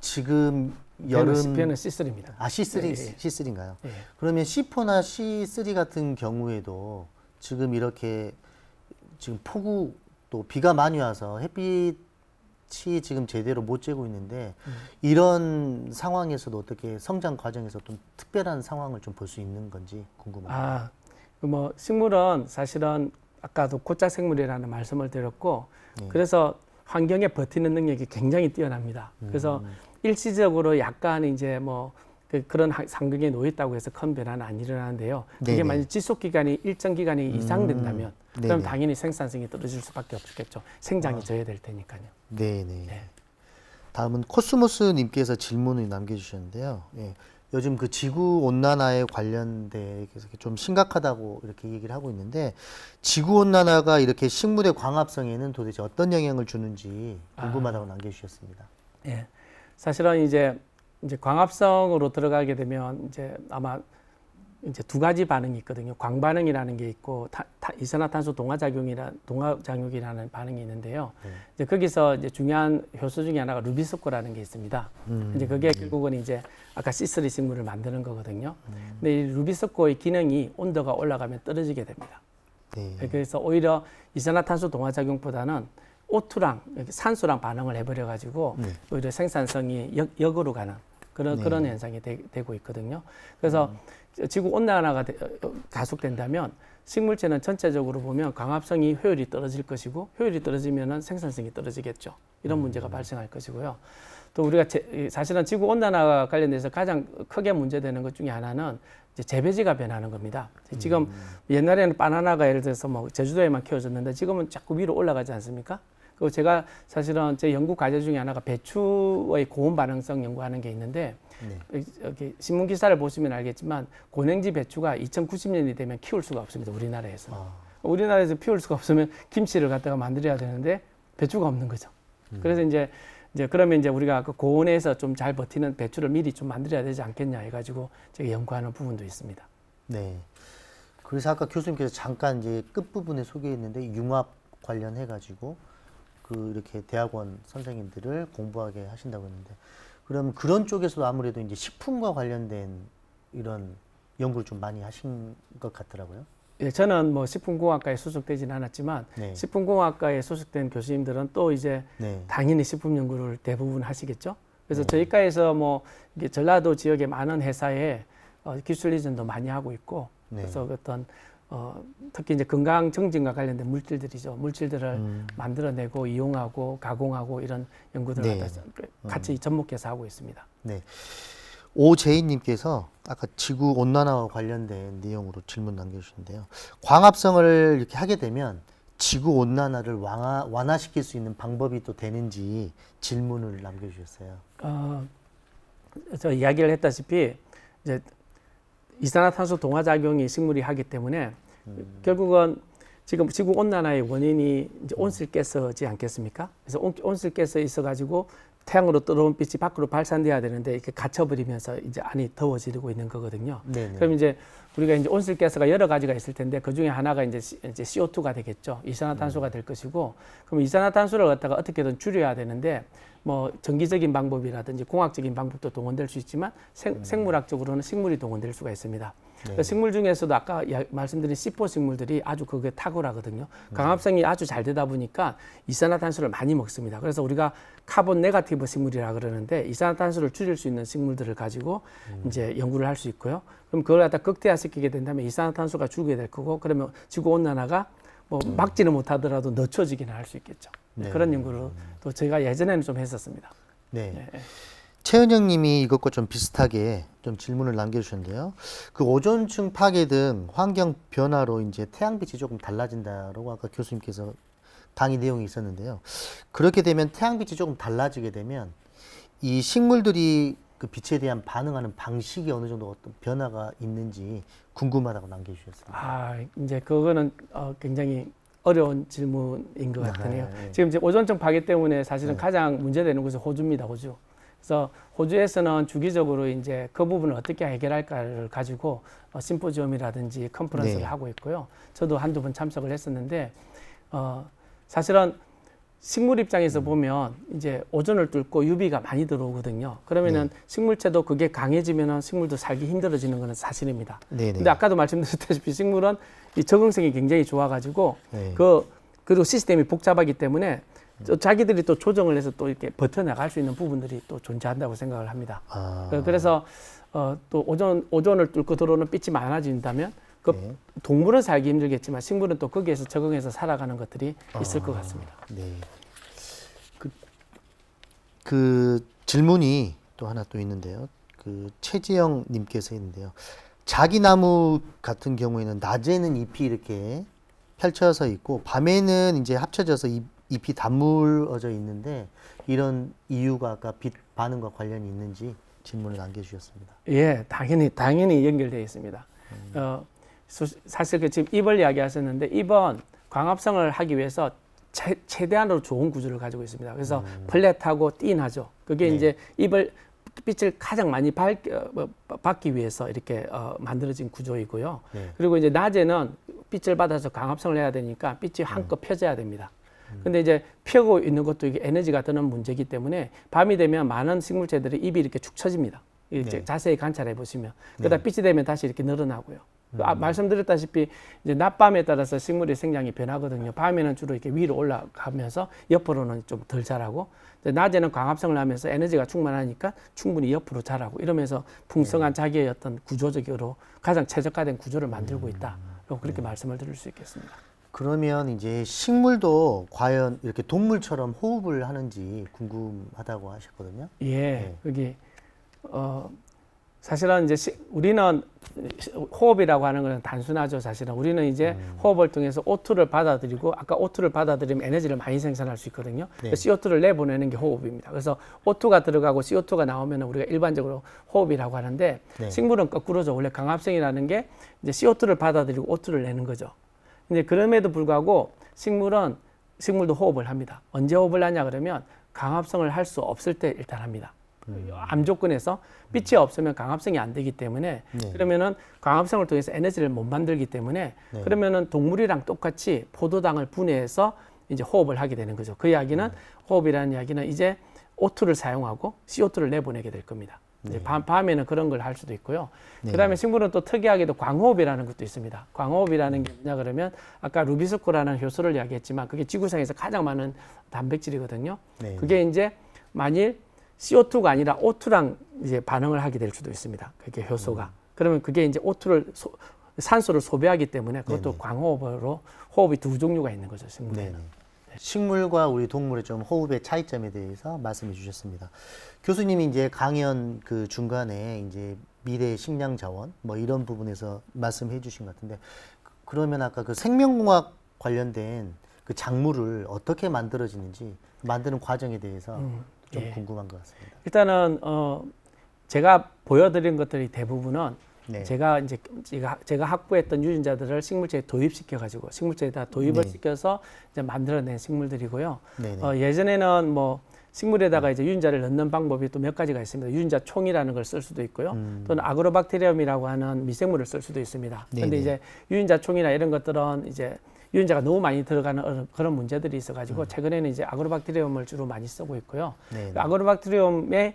지금 여름 벼는 C3입니다. 아 C3 예, 예. C3인가요? 예. 그러면 C4나 C3 같은 경우에도 지금 이렇게 지금 폭우 또 비가 많이 와서 햇빛 같이 지금 제대로 못 재고 있는데 음. 이런 상황에서도 어떻게 성장 과정에서 좀 특별한 상황을 좀 볼 수 있는 건지 궁금합니다. 아, 그 뭐 식물은 사실은 아까도 코짜 생물이라는 말씀을 드렸고 네. 그래서 환경에 버티는 능력이 굉장히 뛰어납니다. 그래서 음. 일시적으로 약간 이제 뭐 그, 그런 상극에 놓였다고 해서 큰 변화는 안 일어나는데요. 네 이게 만약 지속 기간이 일정 기간이 이상 음. 된다면 음. 그럼 당연히 생산성이 떨어질 수밖에 없겠죠. 생장이 어. 아. 저해될 테니까요. 네네. 네. 다음은 코스모스님께서 질문을 남겨주셨는데요. 예, 요즘 그 지구 온난화에 관련돼 이렇게 좀 심각하다고 이렇게 얘기를 하고 있는데 지구 온난화가 이렇게 식물의 광합성에는 도대체 어떤 영향을 주는지 궁금하다고 아. 남겨주셨습니다. 예, 사실은 이제 이제 광합성으로 들어가게 되면 이제 아마 이제 두 가지 반응이 있거든요. 광반응이라는 게 있고 타, 타, 이산화탄소 동화작용이라 동화작용이라는 반응이 있는데요. 네. 이제 거기서 이제 중요한 효소 중에 하나가 루비스코라는 게 있습니다. 음. 이제 그게 네. 결국은 이제 아까 시스3 식물을 만드는 거거든요. 음. 근데 이 루비스코의 기능이 온도가 올라가면 떨어지게 됩니다. 네. 네 그래서 오히려 이산화탄소 동화작용보다는 오투랑 산소랑 반응을 해버려 가지고 네. 오히려 생산성이 역, 역으로 가는 그런 네. 그런 현상이 되, 고 있거든요. 그래서 음. 지구 온난화가 어, 가속된다면 식물체는 전체적으로 보면 광합성이 효율이 떨어질 것이고 효율이 떨어지면은 생산성이 떨어지겠죠. 이런 음. 문제가 발생할 것이고요. 또 우리가 제, 사실은 지구 온난화와 관련돼서 가장 크게 문제되는 것 중에 하나는 이제 재배지가 변하는 겁니다. 지금 음. 옛날에는 바나나가 예를 들어서 뭐 제주도에만 키워졌는데 지금은 자꾸 위로 올라가지 않습니까? 그 제가 사실은 제 연구 과제 중에 하나가 배추의 고온 반응성 연구하는 게 있는데 네. 이렇게 신문 기사를 보시면 알겠지만 고냉지 배추가 2090년이 되면 키울 수가 없습니다. 우리나라에서. 아. 우리나라에서 키울 수가 없으면 김치를 갖다가 만들어야 되는데 배추가 없는 거죠. 음. 그래서 이제 이제 그러면 이제 우리가 그 고온에서 좀 잘 버티는 배추를 미리 좀 만들어야 되지 않겠냐 해가지고 제가 연구하는 부분도 있습니다. 네. 그래서 아까 교수님께서 잠깐 이제 끝 부분에 소개했는데 융합 관련해 가지고 그 이렇게 대학원 선생님들을 공부하게 하신다고 했는데 그럼 그런 쪽에서도 아무래도 이제 식품과 관련된 이런 연구를 좀 많이 하신 것 같더라고요. 예, 저는 뭐 식품공학과에 소속되지는 않았지만 네. 식품공학과에 소속된 교수님들은 또 이제 네. 당연히 식품 연구를 대부분 하시겠죠. 그래서 네. 저희과에서 뭐 전라도 지역에 많은 회사에 어, 기술 이전도 많이 하고 있고 네. 그래서 어떤 어, 특히 이제 건강 증진과 관련된 물질들이죠. 물질들을 음. 만들어내고 이용하고 가공하고 이런 연구들을 네. 그 음. 같이 접목해서 하고 있습니다. 네. 오재인님께서 아까 지구 온난화와 관련된 내용으로 질문 남겨주셨는데요 광합성을 이렇게 하게 되면 지구 온난화를 완화, 완화시킬 수 있는 방법이 또 되는지 질문을 남겨주셨어요. 어, 저 이야기를 했다시피 이제 이산화탄소 동화작용이 식물이 하기 때문에 음. 결국은 지금 지구 온난화의 원인이 이제 음. 온실께서지 않겠습니까? 그래서 온, 실께서 있어 가지고 태양으로 들어온 빛이 밖으로 발산돼야 되는데 이렇게 갇혀버리면서 이제 안이 더워지고 있는 거거든요. 네네. 그럼 이제 우리가 이제 온실가스가 여러 가지가 있을 텐데 그 중에 하나가 이제, 이제 CO2가 되겠죠. 이산화탄소가 될 것이고 그럼 이산화탄소를 갖다가 어떻게든 줄여야 되는데 뭐 전기적인 방법이라든지 공학적인 방법도 동원될 수 있지만 생, 음. 생물학적으로는 식물이 동원될 수가 있습니다. 네. 그러니까 식물 중에서도 아까 말씀드린 C4 식물들이 아주 그게 탁월하거든요. 음. 강합성이 아주 잘 되다 보니까 이산화탄소를 많이 먹습니다. 그래서 우리가 카본 네가티브 식물이라 그러는데 이산화탄소를 줄일 수 있는 식물들을 가지고 음. 이제 연구를 할 수 있고요. 그럼 그걸 갖다 극대화시키게 된다면 이산화탄소가 줄게 될 거고 그러면 지구 온난화가 뭐 음. 막지는 못하더라도 늦춰지기는 할 수 있겠죠. 네. 그런 연구를 또 제가 예전에는 좀 했었습니다. 네. 예. 예. 최은영 님이 이것과 좀 비슷하게 좀 질문을 남겨주셨는데요. 그 오존층 파괴 등 환경 변화로 이제 태양빛이 조금 달라진다라고 아까 교수님께서 강의 내용이 있었는데요. 그렇게 되면 태양빛이 조금 달라지게 되면 이 식물들이 그 빛에 대한 반응하는 방식이 어느 정도 어떤 변화가 있는지 궁금하다고 남겨주셨습니다. 아, 이제 그거는 어, 굉장히 어려운 질문인 것 아, 같네요. 네. 지금 이제 오존층 파괴 때문에 사실은 네. 가장 문제되는 곳이 호주입니다, 호주. 그래서 호주에서는 주기적으로 이제 그 부분을 어떻게 해결할까를 가지고 어, 심포지엄이라든지 컨퍼런스를 네. 하고 있고요. 저도 한두 번 참석을 했었는데 어, 사실은 식물 입장에서 음. 보면 이제 오존을 뚫고 유비가 많이 들어오거든요. 그러면은 네. 식물체도 그게 강해지면은 식물도 살기 힘들어지는 것은 사실입니다. 네네. 네. 근데 아까도 말씀드렸다시피 식물은 이 적응성이 굉장히 좋아가지고 네. 그 그리고 시스템이 복잡하기 때문에 또 자기들이 또 조정을 해서 또 이렇게 버텨나갈 수 있는 부분들이 또 존재한다고 생각을 합니다. 아. 그, 그래서 어, 또 오존, 오존을 뚫고 들어오는 빛이 많아진다면 그 네. 동물은 살기 힘들겠지만 식물은 또 거기에서 적응해서 살아가는 것들이 있을 아. 것 같습니다. 네. 그, 그 질문이 또 하나 또 있는데요. 그 최지영 님께서 있는데요. 자기 나무 같은 경우에는 낮에는 잎이 이렇게 펼쳐서 있고 밤에는 이제 합쳐져서 잎, 잎이 단물어져 있는데 이런 이유가 아까 빛 반응과 관련이 있는지 질문을 남겨주셨습니다. 예, 당연히 당연히 연결되어 있습니다. 음. 어, 수, 사실 그 지금 입을 이야기하셨는데 입은 광합성을 하기 위해서 체, 최대한으로 좋은 구조를 가지고 있습니다. 그래서 음. 플랫하고 띵하죠. 그게 네. 이제 입을 빛을 가장 많이 밝, 어, 뭐, 받기 위해서 이렇게 어, 만들어진 구조이고요. 네. 그리고 이제 낮에는 빛을 받아서 광합성을 해야 되니까 빛이 음. 한껏 음. 펴져야 됩니다. 음. 근데 이제 피하고 있는 것도 이게 에너지가 드는 문제이기 때문에 밤이 되면 많은 식물체들이 입이 이렇게 축 처집니다. 이제 네. 자세히 관찰해 보시면 그다 음 네. 빛이 되면 다시 이렇게 늘어나고요. 그 아, 음. 아, 말씀드렸다시피 이제 낮밤에 따라서 식물의 생장이 변하거든요. 밤에는 주로 이렇게 위로 올라가면서 옆으로는 좀 덜 자라고 낮에는 광합성을 하면서 에너지가 충만하니까 충분히 옆으로 자라고 이러면서 풍성한 네. 자기의 어떤 구조적으로 가장 최적화된 구조를 만들고 음. 있다. 그렇게 말씀을 드릴 수 있겠습니다. 그러면 이제 식물도 과연 이렇게 동물처럼 호흡을 하는지 궁금하다고 하셨거든요. 예, 네. 여기 어, 사실은 이제 시, 우리는 호흡이라고 하는 것은 단순하죠. 사실은 우리는 이제 음. 호흡을 통해서 O2를 받아들이고 아까 O2를 받아들이면 에너지를 많이 생산할 수 있거든요. 네. CO2를 내보내는 게 호흡입니다. 그래서 O2가 들어가고 CO2가 나오면 우리가 일반적으로 호흡이라고 하는데 네. 식물은 거꾸로죠. 원래 강합성이라는 게 이제 CO2를 받아들이고 O2를 내는 거죠. 근데 그럼에도 불구하고 식물은 식물도 호흡을 합니다. 언제 호흡을 하냐 그러면 강합성을 할 수 없을 때 일단 합니다. 음. 암 조건에서 빛이 음. 없으면 강합성이 안 되기 때문에 네. 그러면은 강합성을 통해서 에너지를 못 만들기 때문에 네. 그러면은 동물이랑 똑같이 포도당을 분해해서 이제 호흡을 하게 되는 거죠. 그 이야기는 네. 호흡이라는 이야기는 이제 O2를 사용하고 CO2를 내보내게 될 겁니다. 네. 밤, 밤에는 그런 걸 할 수도 있고요. 네. 그다음에 식물은 또 특이하게도 광호흡이라는 것도 있습니다. 광호흡이라는 게 뭐냐 그러면 아까 루비스코라는 효소를 이야기했지만 그게 지구상에서 가장 많은 단백질이거든요. 네. 그게 이제 만일 CO2가 아니라 O2랑 이제 반응을 하게 될 수도 있습니다. 그게 효소가. 음. 그러면 그게 이제 O2를 소, 산소를 소비하기 때문에 그것도 광호흡으로 호흡이 두 종류가 있는 거죠, 식물에는. 식물과 우리 동물의 좀 호흡의 차이점에 대해서 말씀해 주셨습니다. 교수님이 이제 강연 그 중간에 이제 미래 식량 자원 뭐 이런 부분에서 말씀해 주신 것 같은데 그러면 아까 그 생명공학 관련된 그 작물을 어떻게 만들어지는지 만드는 과정에 대해서 음, 좀 예. 궁금한 것 같습니다. 일단은 어 제가 보여드린 것들이 대부분은 네. 제가 이제 제가, 제가 학부했던 유전자들을 식물체에 도입시켜 가지고 식물체에다 도입을 네. 시켜서 이제 만들어낸 식물들이고요. 네, 네. 어, 예전에는 뭐 식물에다가 이제 유전자를 넣는 방법이 또 몇 가지가 있습니다. 유전자 총이라는 걸 쓸 수도 있고요. 음. 또는 아그로박테리엄이라고 하는 미생물을 쓸 수도 있습니다. 그런데 네, 이제 유전자 총이나 이런 것들은 이제 유전자가 너무 많이 들어가는 그런 문제들이 있어가지고 음. 최근에는 이제 아그로박테리엄을 주로 많이 쓰고 있고요. 네네. 아그로박테리엄의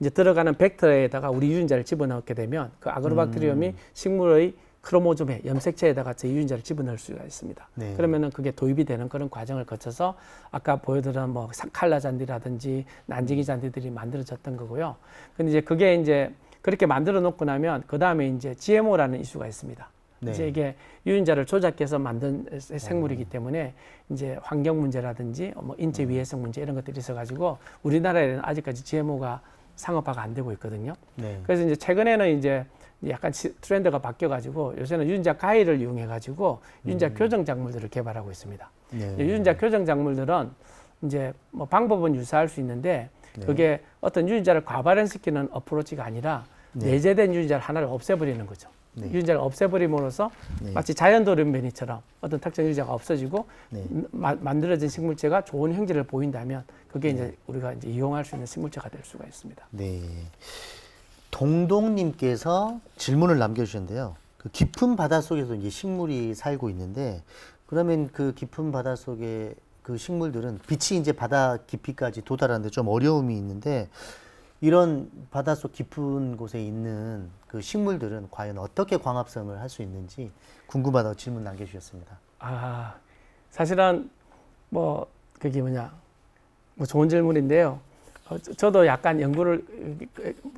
이제 들어가는 벡터에다가 우리 유전자를 집어넣게 되면 그 아그로박테리움이 음. 식물의 크로모즘의 염색체에다가 제 유전자를 집어넣을 수가 있습니다. 네. 그러면은 그게 도입이 되는 그런 과정을 거쳐서 아까 보여드린 뭐 칼라 잔디라든지 난지기 잔디들이 만들어졌던 거고요. 근데 이제 그게 이제 그렇게 만들어 놓고 나면 그 다음에 이제 GMO라는 이슈가 있습니다. 네. 이제 이게 유전자를 조작해서 만든 생물이기 어. 때문에 이제 환경 문제라든지 뭐 인체 음. 위해성 문제 이런 것들이 있어가지고 우리나라에는 아직까지 GMO가 상업화가 안 되고 있거든요. 네. 그래서 이제 최근에는 이제 약간 트렌드가 바뀌어가지고 요새는 유전자 가위를 이용해가지고 유전자 음. 교정 작물들을 개발하고 있습니다. 네. 유전자 교정 작물들은 이제 뭐 방법은 유사할 수 있는데 네. 그게 어떤 유전자를 과발현시키는 어프로치가 아니라 네. 내재된 유전자를 하나를 없애버리는 거죠. 네. 유전자를 없애버림으로써 네. 마치 자연도련변이처럼 어떤 특정 유전자가 없어지고 네. 음, 마, 만들어진 식물체가 좋은 형질을 보인다면 그게 이제 네. 우리가 이제 이용할 수 있는 식물체가 될 수가 있습니다. 네. 동동님께서 질문을 남겨주셨는데요. 그 깊은 바다 속에서 이제 식물이 살고 있는데 그러면 그 깊은 바다 속에 그 식물들은 빛이 이제 바다 깊이까지 도달하는데 좀 어려움이 있는데 이런 바닷속 깊은 곳에 있는 그 식물들은 과연 어떻게 광합성을 할 수 있는지 궁금하다고 질문 남겨주셨습니다. 아, 사실은 뭐 그게 뭐냐, 뭐 좋은 질문인데요. 어, 저도 약간 연구를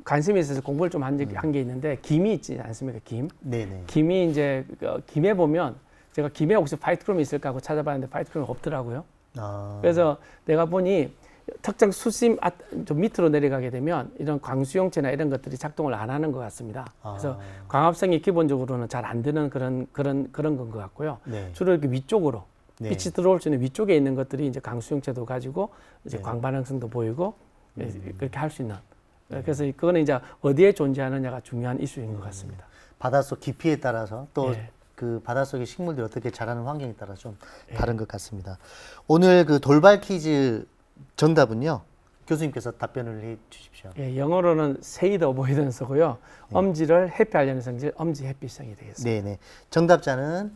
관심이 있어서 공부를 좀 한게 한 음. 있는데 김이 있지 않습니까? 김. 네네. 김이 이제 어, 김에 보면 제가 김에 혹시 파이트크롬이 있을까 하고 찾아봤는데 파이트크롬이 없더라고요. 아. 그래서 내가 보니 특정 수심 아, 좀 밑으로 내려가게 되면 이런 광수용체나 이런 것들이 작동을 안 하는 것 같습니다. 그래서 아. 광합성이 기본적으로는 잘 안 되는 그런 그런 그런 건것 같고요. 네. 주로 이렇게 위쪽으로 네. 빛이 들어올 수 있는 위쪽에 있는 것들이 이제 광수용체도 가지고 이제 네. 광반응성도 보이고 예, 음. 그렇게 할 수 있는. 예, 네. 그래서 그거는 이제 어디에 존재하느냐가 중요한 이슈인 것 음. 같습니다. 음. 바닷속 깊이에 따라서 또그 예. 바닷속의 식물들이 어떻게 자라는 환경에 따라 좀 다른 네. 것 같습니다. 오늘 그 돌발 퀴즈 정답은요? 교수님께서 답변을 해 주십시오. 예, 영어로는 세이드 어보이던스고요. 네. 엄지를 햇빛 알려는 성질 엄지 햇빛성이 되겠습니다. 네네. 네. 정답자는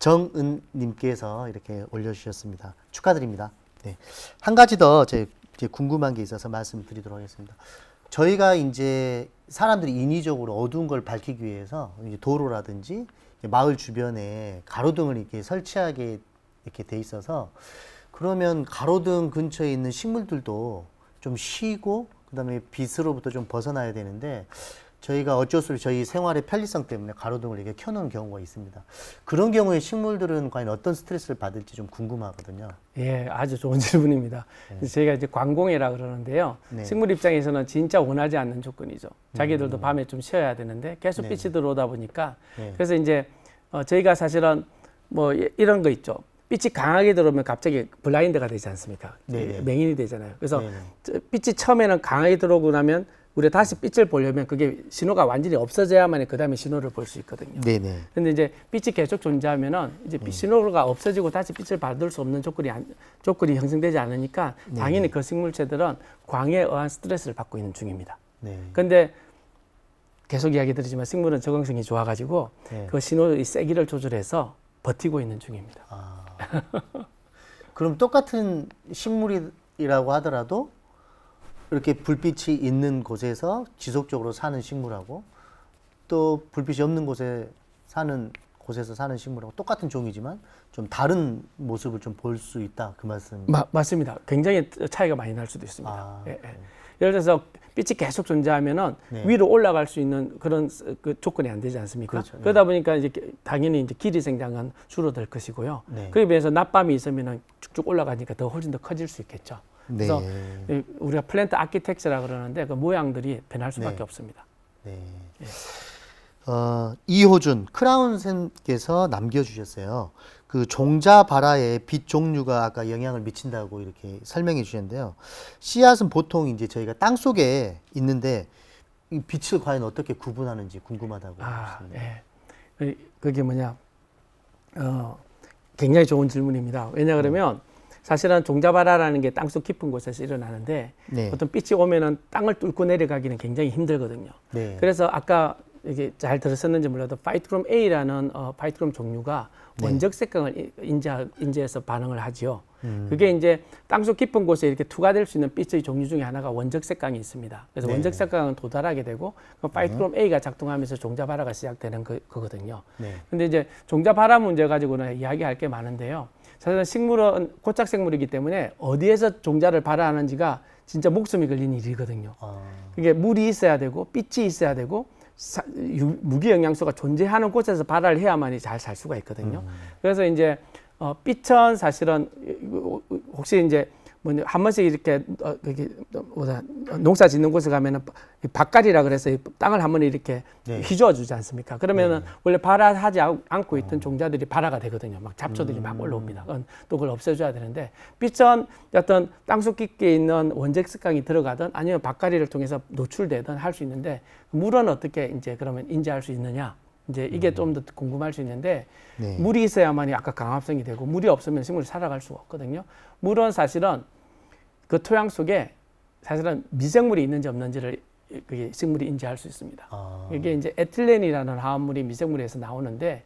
정은님께서 이렇게 올려주셨습니다. 축하드립니다. 네. 한 가지 더 제, 제 궁금한 게 있어서 말씀드리도록 하겠습니다. 저희가 이제 사람들이 인위적으로 어두운 걸 밝히기 위해서 도로라든지 마을 주변에 가로등을 이렇게 설치하게 이렇게 돼 있어서 그러면 가로등 근처에 있는 식물들도 좀 쉬고 그다음에 빛으로부터 좀 벗어나야 되는데 저희가 어쩔 수 없이 저희 생활의 편리성 때문에 가로등을 이렇게 켜놓은 경우가 있습니다. 그런 경우에 식물들은 과연 어떤 스트레스를 받을지 좀 궁금하거든요. 예, 아주 좋은 *laughs* 질문입니다. 네. 저희가 이제 관공해라 그러는데요. 네. 식물 입장에서는 진짜 원하지 않는 조건이죠. 자기들도 음. 밤에 좀 쉬어야 되는데 계속 네. 빛이 네. 들어오다 보니까 네. 그래서 이제 어, 저희가 사실은 뭐 이런 거 있죠. 빛이 강하게 들어오면 갑자기 블라인드가 되지 않습니까? 네. 맹인이 되잖아요. 그래서 네네. 빛이 처음에는 강하게 들어오고 나면 우리 다시 빛을 보려면 그게 신호가 완전히 없어져야만 그 다음에 신호를 볼 수 있거든요. 네네. 네. 근데 이제 빛이 계속 존재하면은 이제 빛 네. 신호가 없어지고 다시 빛을 받을 수 없는 조건이 안, 조건이 형성되지 않으니까 네. 당연히 네네. 그 생물체들은 광에 의한 스트레스를 받고 있는 중입니다. 네. 근데 계속 이야기 드리지만 식물은 적응성이 좋아가지고 네. 그 신호의 세기를 조절해서 버티고 있는 중입니다. 아. *laughs* 그럼 똑같은 식물이라고 하더라도 이렇게 불빛이 있는 곳에서 지속적으로 사는 식물하고 또 불빛이 없는 곳에 사는 곳에서 사는 식물하고 똑같은 종이지만 좀 다른 모습을 좀 볼 수 있다 그 말씀. 마, 맞습니다. 굉장히 차이가 많이 날 수도 있습니다. 아, 예, 예. 네. 예를 들어서 빛이 계속 존재하면은 네. 위로 올라갈 수 있는 그런 그 조건이 안 되지 않습니까? 그렇죠. 네. 그러다 보니까 이제 당연히 이제 길이 생장은 줄어들 것이고요. 네. 그에 비해서 낮밤이 있으면은 쭉쭉 올라가니까 더 훨씬 더 커질 수 있겠죠. 그래서 네. 우리가 플랜트 아키텍처라 그러는데 그 모양들이 변할 수밖에 네. 없습니다. 네. 예. 어, 이호준 크라운센께서 남겨주셨어요. 그 종자바라의 빛 종류가 아까 영향을 미친다고 이렇게 설명해 주셨는데요. 씨앗은 보통 이제 저희가 땅 속에 있는데 이 빛을 과연 어떻게 구분하는지 궁금하다고. 아, 하셨습니다. 아, 예. 네. 그게 뭐냐. 어, 굉장히 좋은 질문입니다. 왜냐 그러면 사실은 종자바라라는 게 땅 속 깊은 곳에서 일어나는데 네. 보통 빛이 오면은 땅을 뚫고 내려가기는 굉장히 힘들거든요. 네. 그래서 아까 이게 잘 들었었는지 몰라도 파이트롬 A라는 어, 파이트롬 종류가 네. 원적 색강을 인자, 인지해서 반응을 하지요. 음. 그게 이제 땅속 깊은 곳에 이렇게 투과될 수 있는 빛의 종류 중에 하나가 원적 색강이 있습니다. 그래서 네. 원적 색강은 도달하게 되고 그 파이트롬 음. A가 작동하면서 종자 발화가 시작되는 그, 거거든요. 네. 근데 이제 종자 발화 문제 가지고는 이야기할 게 많은데요. 사실은 식물은 고착 생물이기 때문에 어디에서 종자를 발화하는지가 진짜 목숨이 걸린 일이거든요. 아. 그게 물이 있어야 되고 빛이 있어야 되고 사, 유, 무기 영양소가 존재하는 곳에서 발화를 해야만이 잘 살 수가 있거든요. 음. 그래서 이제 어, 삐천 사실은 혹시 이제 뭐한 번씩 이렇게 어, 여기 뭐다 농사 짓는 곳에 가면은 밭갈이라 그래서 땅을 한 번에 이렇게 네. 휘저어 주지 않습니까? 그러면은 네. 원래 발아하지 않고 있던 어. 종자들이 발아가 되거든요. 막 잡초들이 음. 막 올라옵니다. 그건 또 그걸 없애줘야 되는데 빛은 어떤 땅속 깊게 있는 원색습관이 들어가든 아니면 밭갈이를 통해서 노출되든 할 수 있는데 물은 어떻게 이제 그러면 인지할 수 있느냐? 이제 이게 음. 좀더 궁금할 수 있는데 네. 물이 있어야만이 아까 강압성이 되고 물이 없으면 식물이 살아갈 수가 없거든요. 물은 사실은 그 토양 속에 사실은 미생물이 있는지 없는지를 그게 식물이 인지할 수 있습니다. 아. 이게 이제 에틸렌이라는 화합물이 미생물에서 나오는데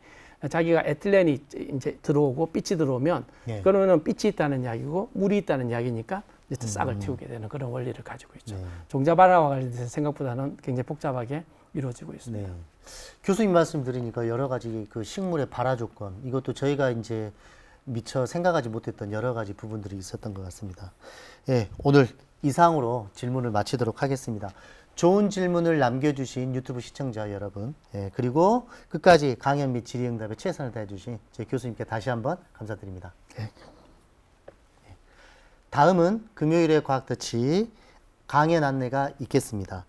자기가 에틸렌이 이제 들어오고 빛이 들어오면 네. 그러면은 빛이 있다는 이야기고 물이 있다는 이야기니까 이제 싹을 음. 틔우게 되는 그런 원리를 가지고 있죠. 네. 종자발화와 관련해서 생각보다는 굉장히 복잡하게 이루어지고 있습니다. 네. 교수님 말씀 들으니까 여러 가지 그 식물의 발화 조건 이것도 저희가 이제 미처 생각하지 못했던 여러 가지 부분들이 있었던 것 같습니다. 예, 오늘 이상으로 질문을 마치도록 하겠습니다. 좋은 질문을 남겨주신 유튜브 시청자 여러분, 예, 그리고 끝까지 강연 및 질의응답에 최선을 다해주신 제 교수님께 다시 한번 감사드립니다. 네. 다음은 금요일의 과학터치 강연 안내가 있겠습니다.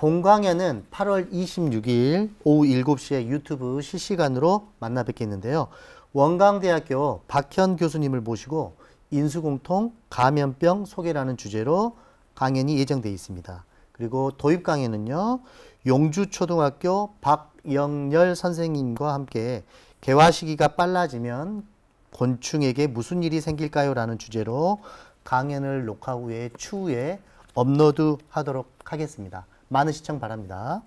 본 강연은 8월 26일 오후 7시에 유튜브 실시간으로 만나 뵙겠는데요. 원광대학교 박현 교수님을 모시고 인수공통 감염병 소개라는 주제로 강연이 예정되어 있습니다. 그리고 도입 강연은요. 용주초등학교 박영열 선생님과 함께 개화 시기가 빨라지면 곤충에게 무슨 일이 생길까요? 라는 주제로 강연을 녹화 후에 추후에 업로드 하도록 하겠습니다. 많은 시청 바랍니다.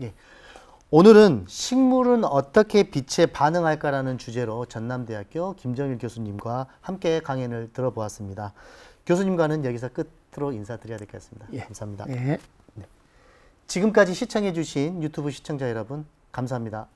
예. 오늘은 식물은 어떻게 빛에 반응할까라는 주제로 전남대학교 김정일 교수님과 함께 강연을 들어보았습니다. 교수님과는 여기서 끝으로 인사드려야 될것 같습니다. 예. 감사합니다. 예. 네. 지금까지 시청해 주신 유튜브 시청자 여러분 감사합니다.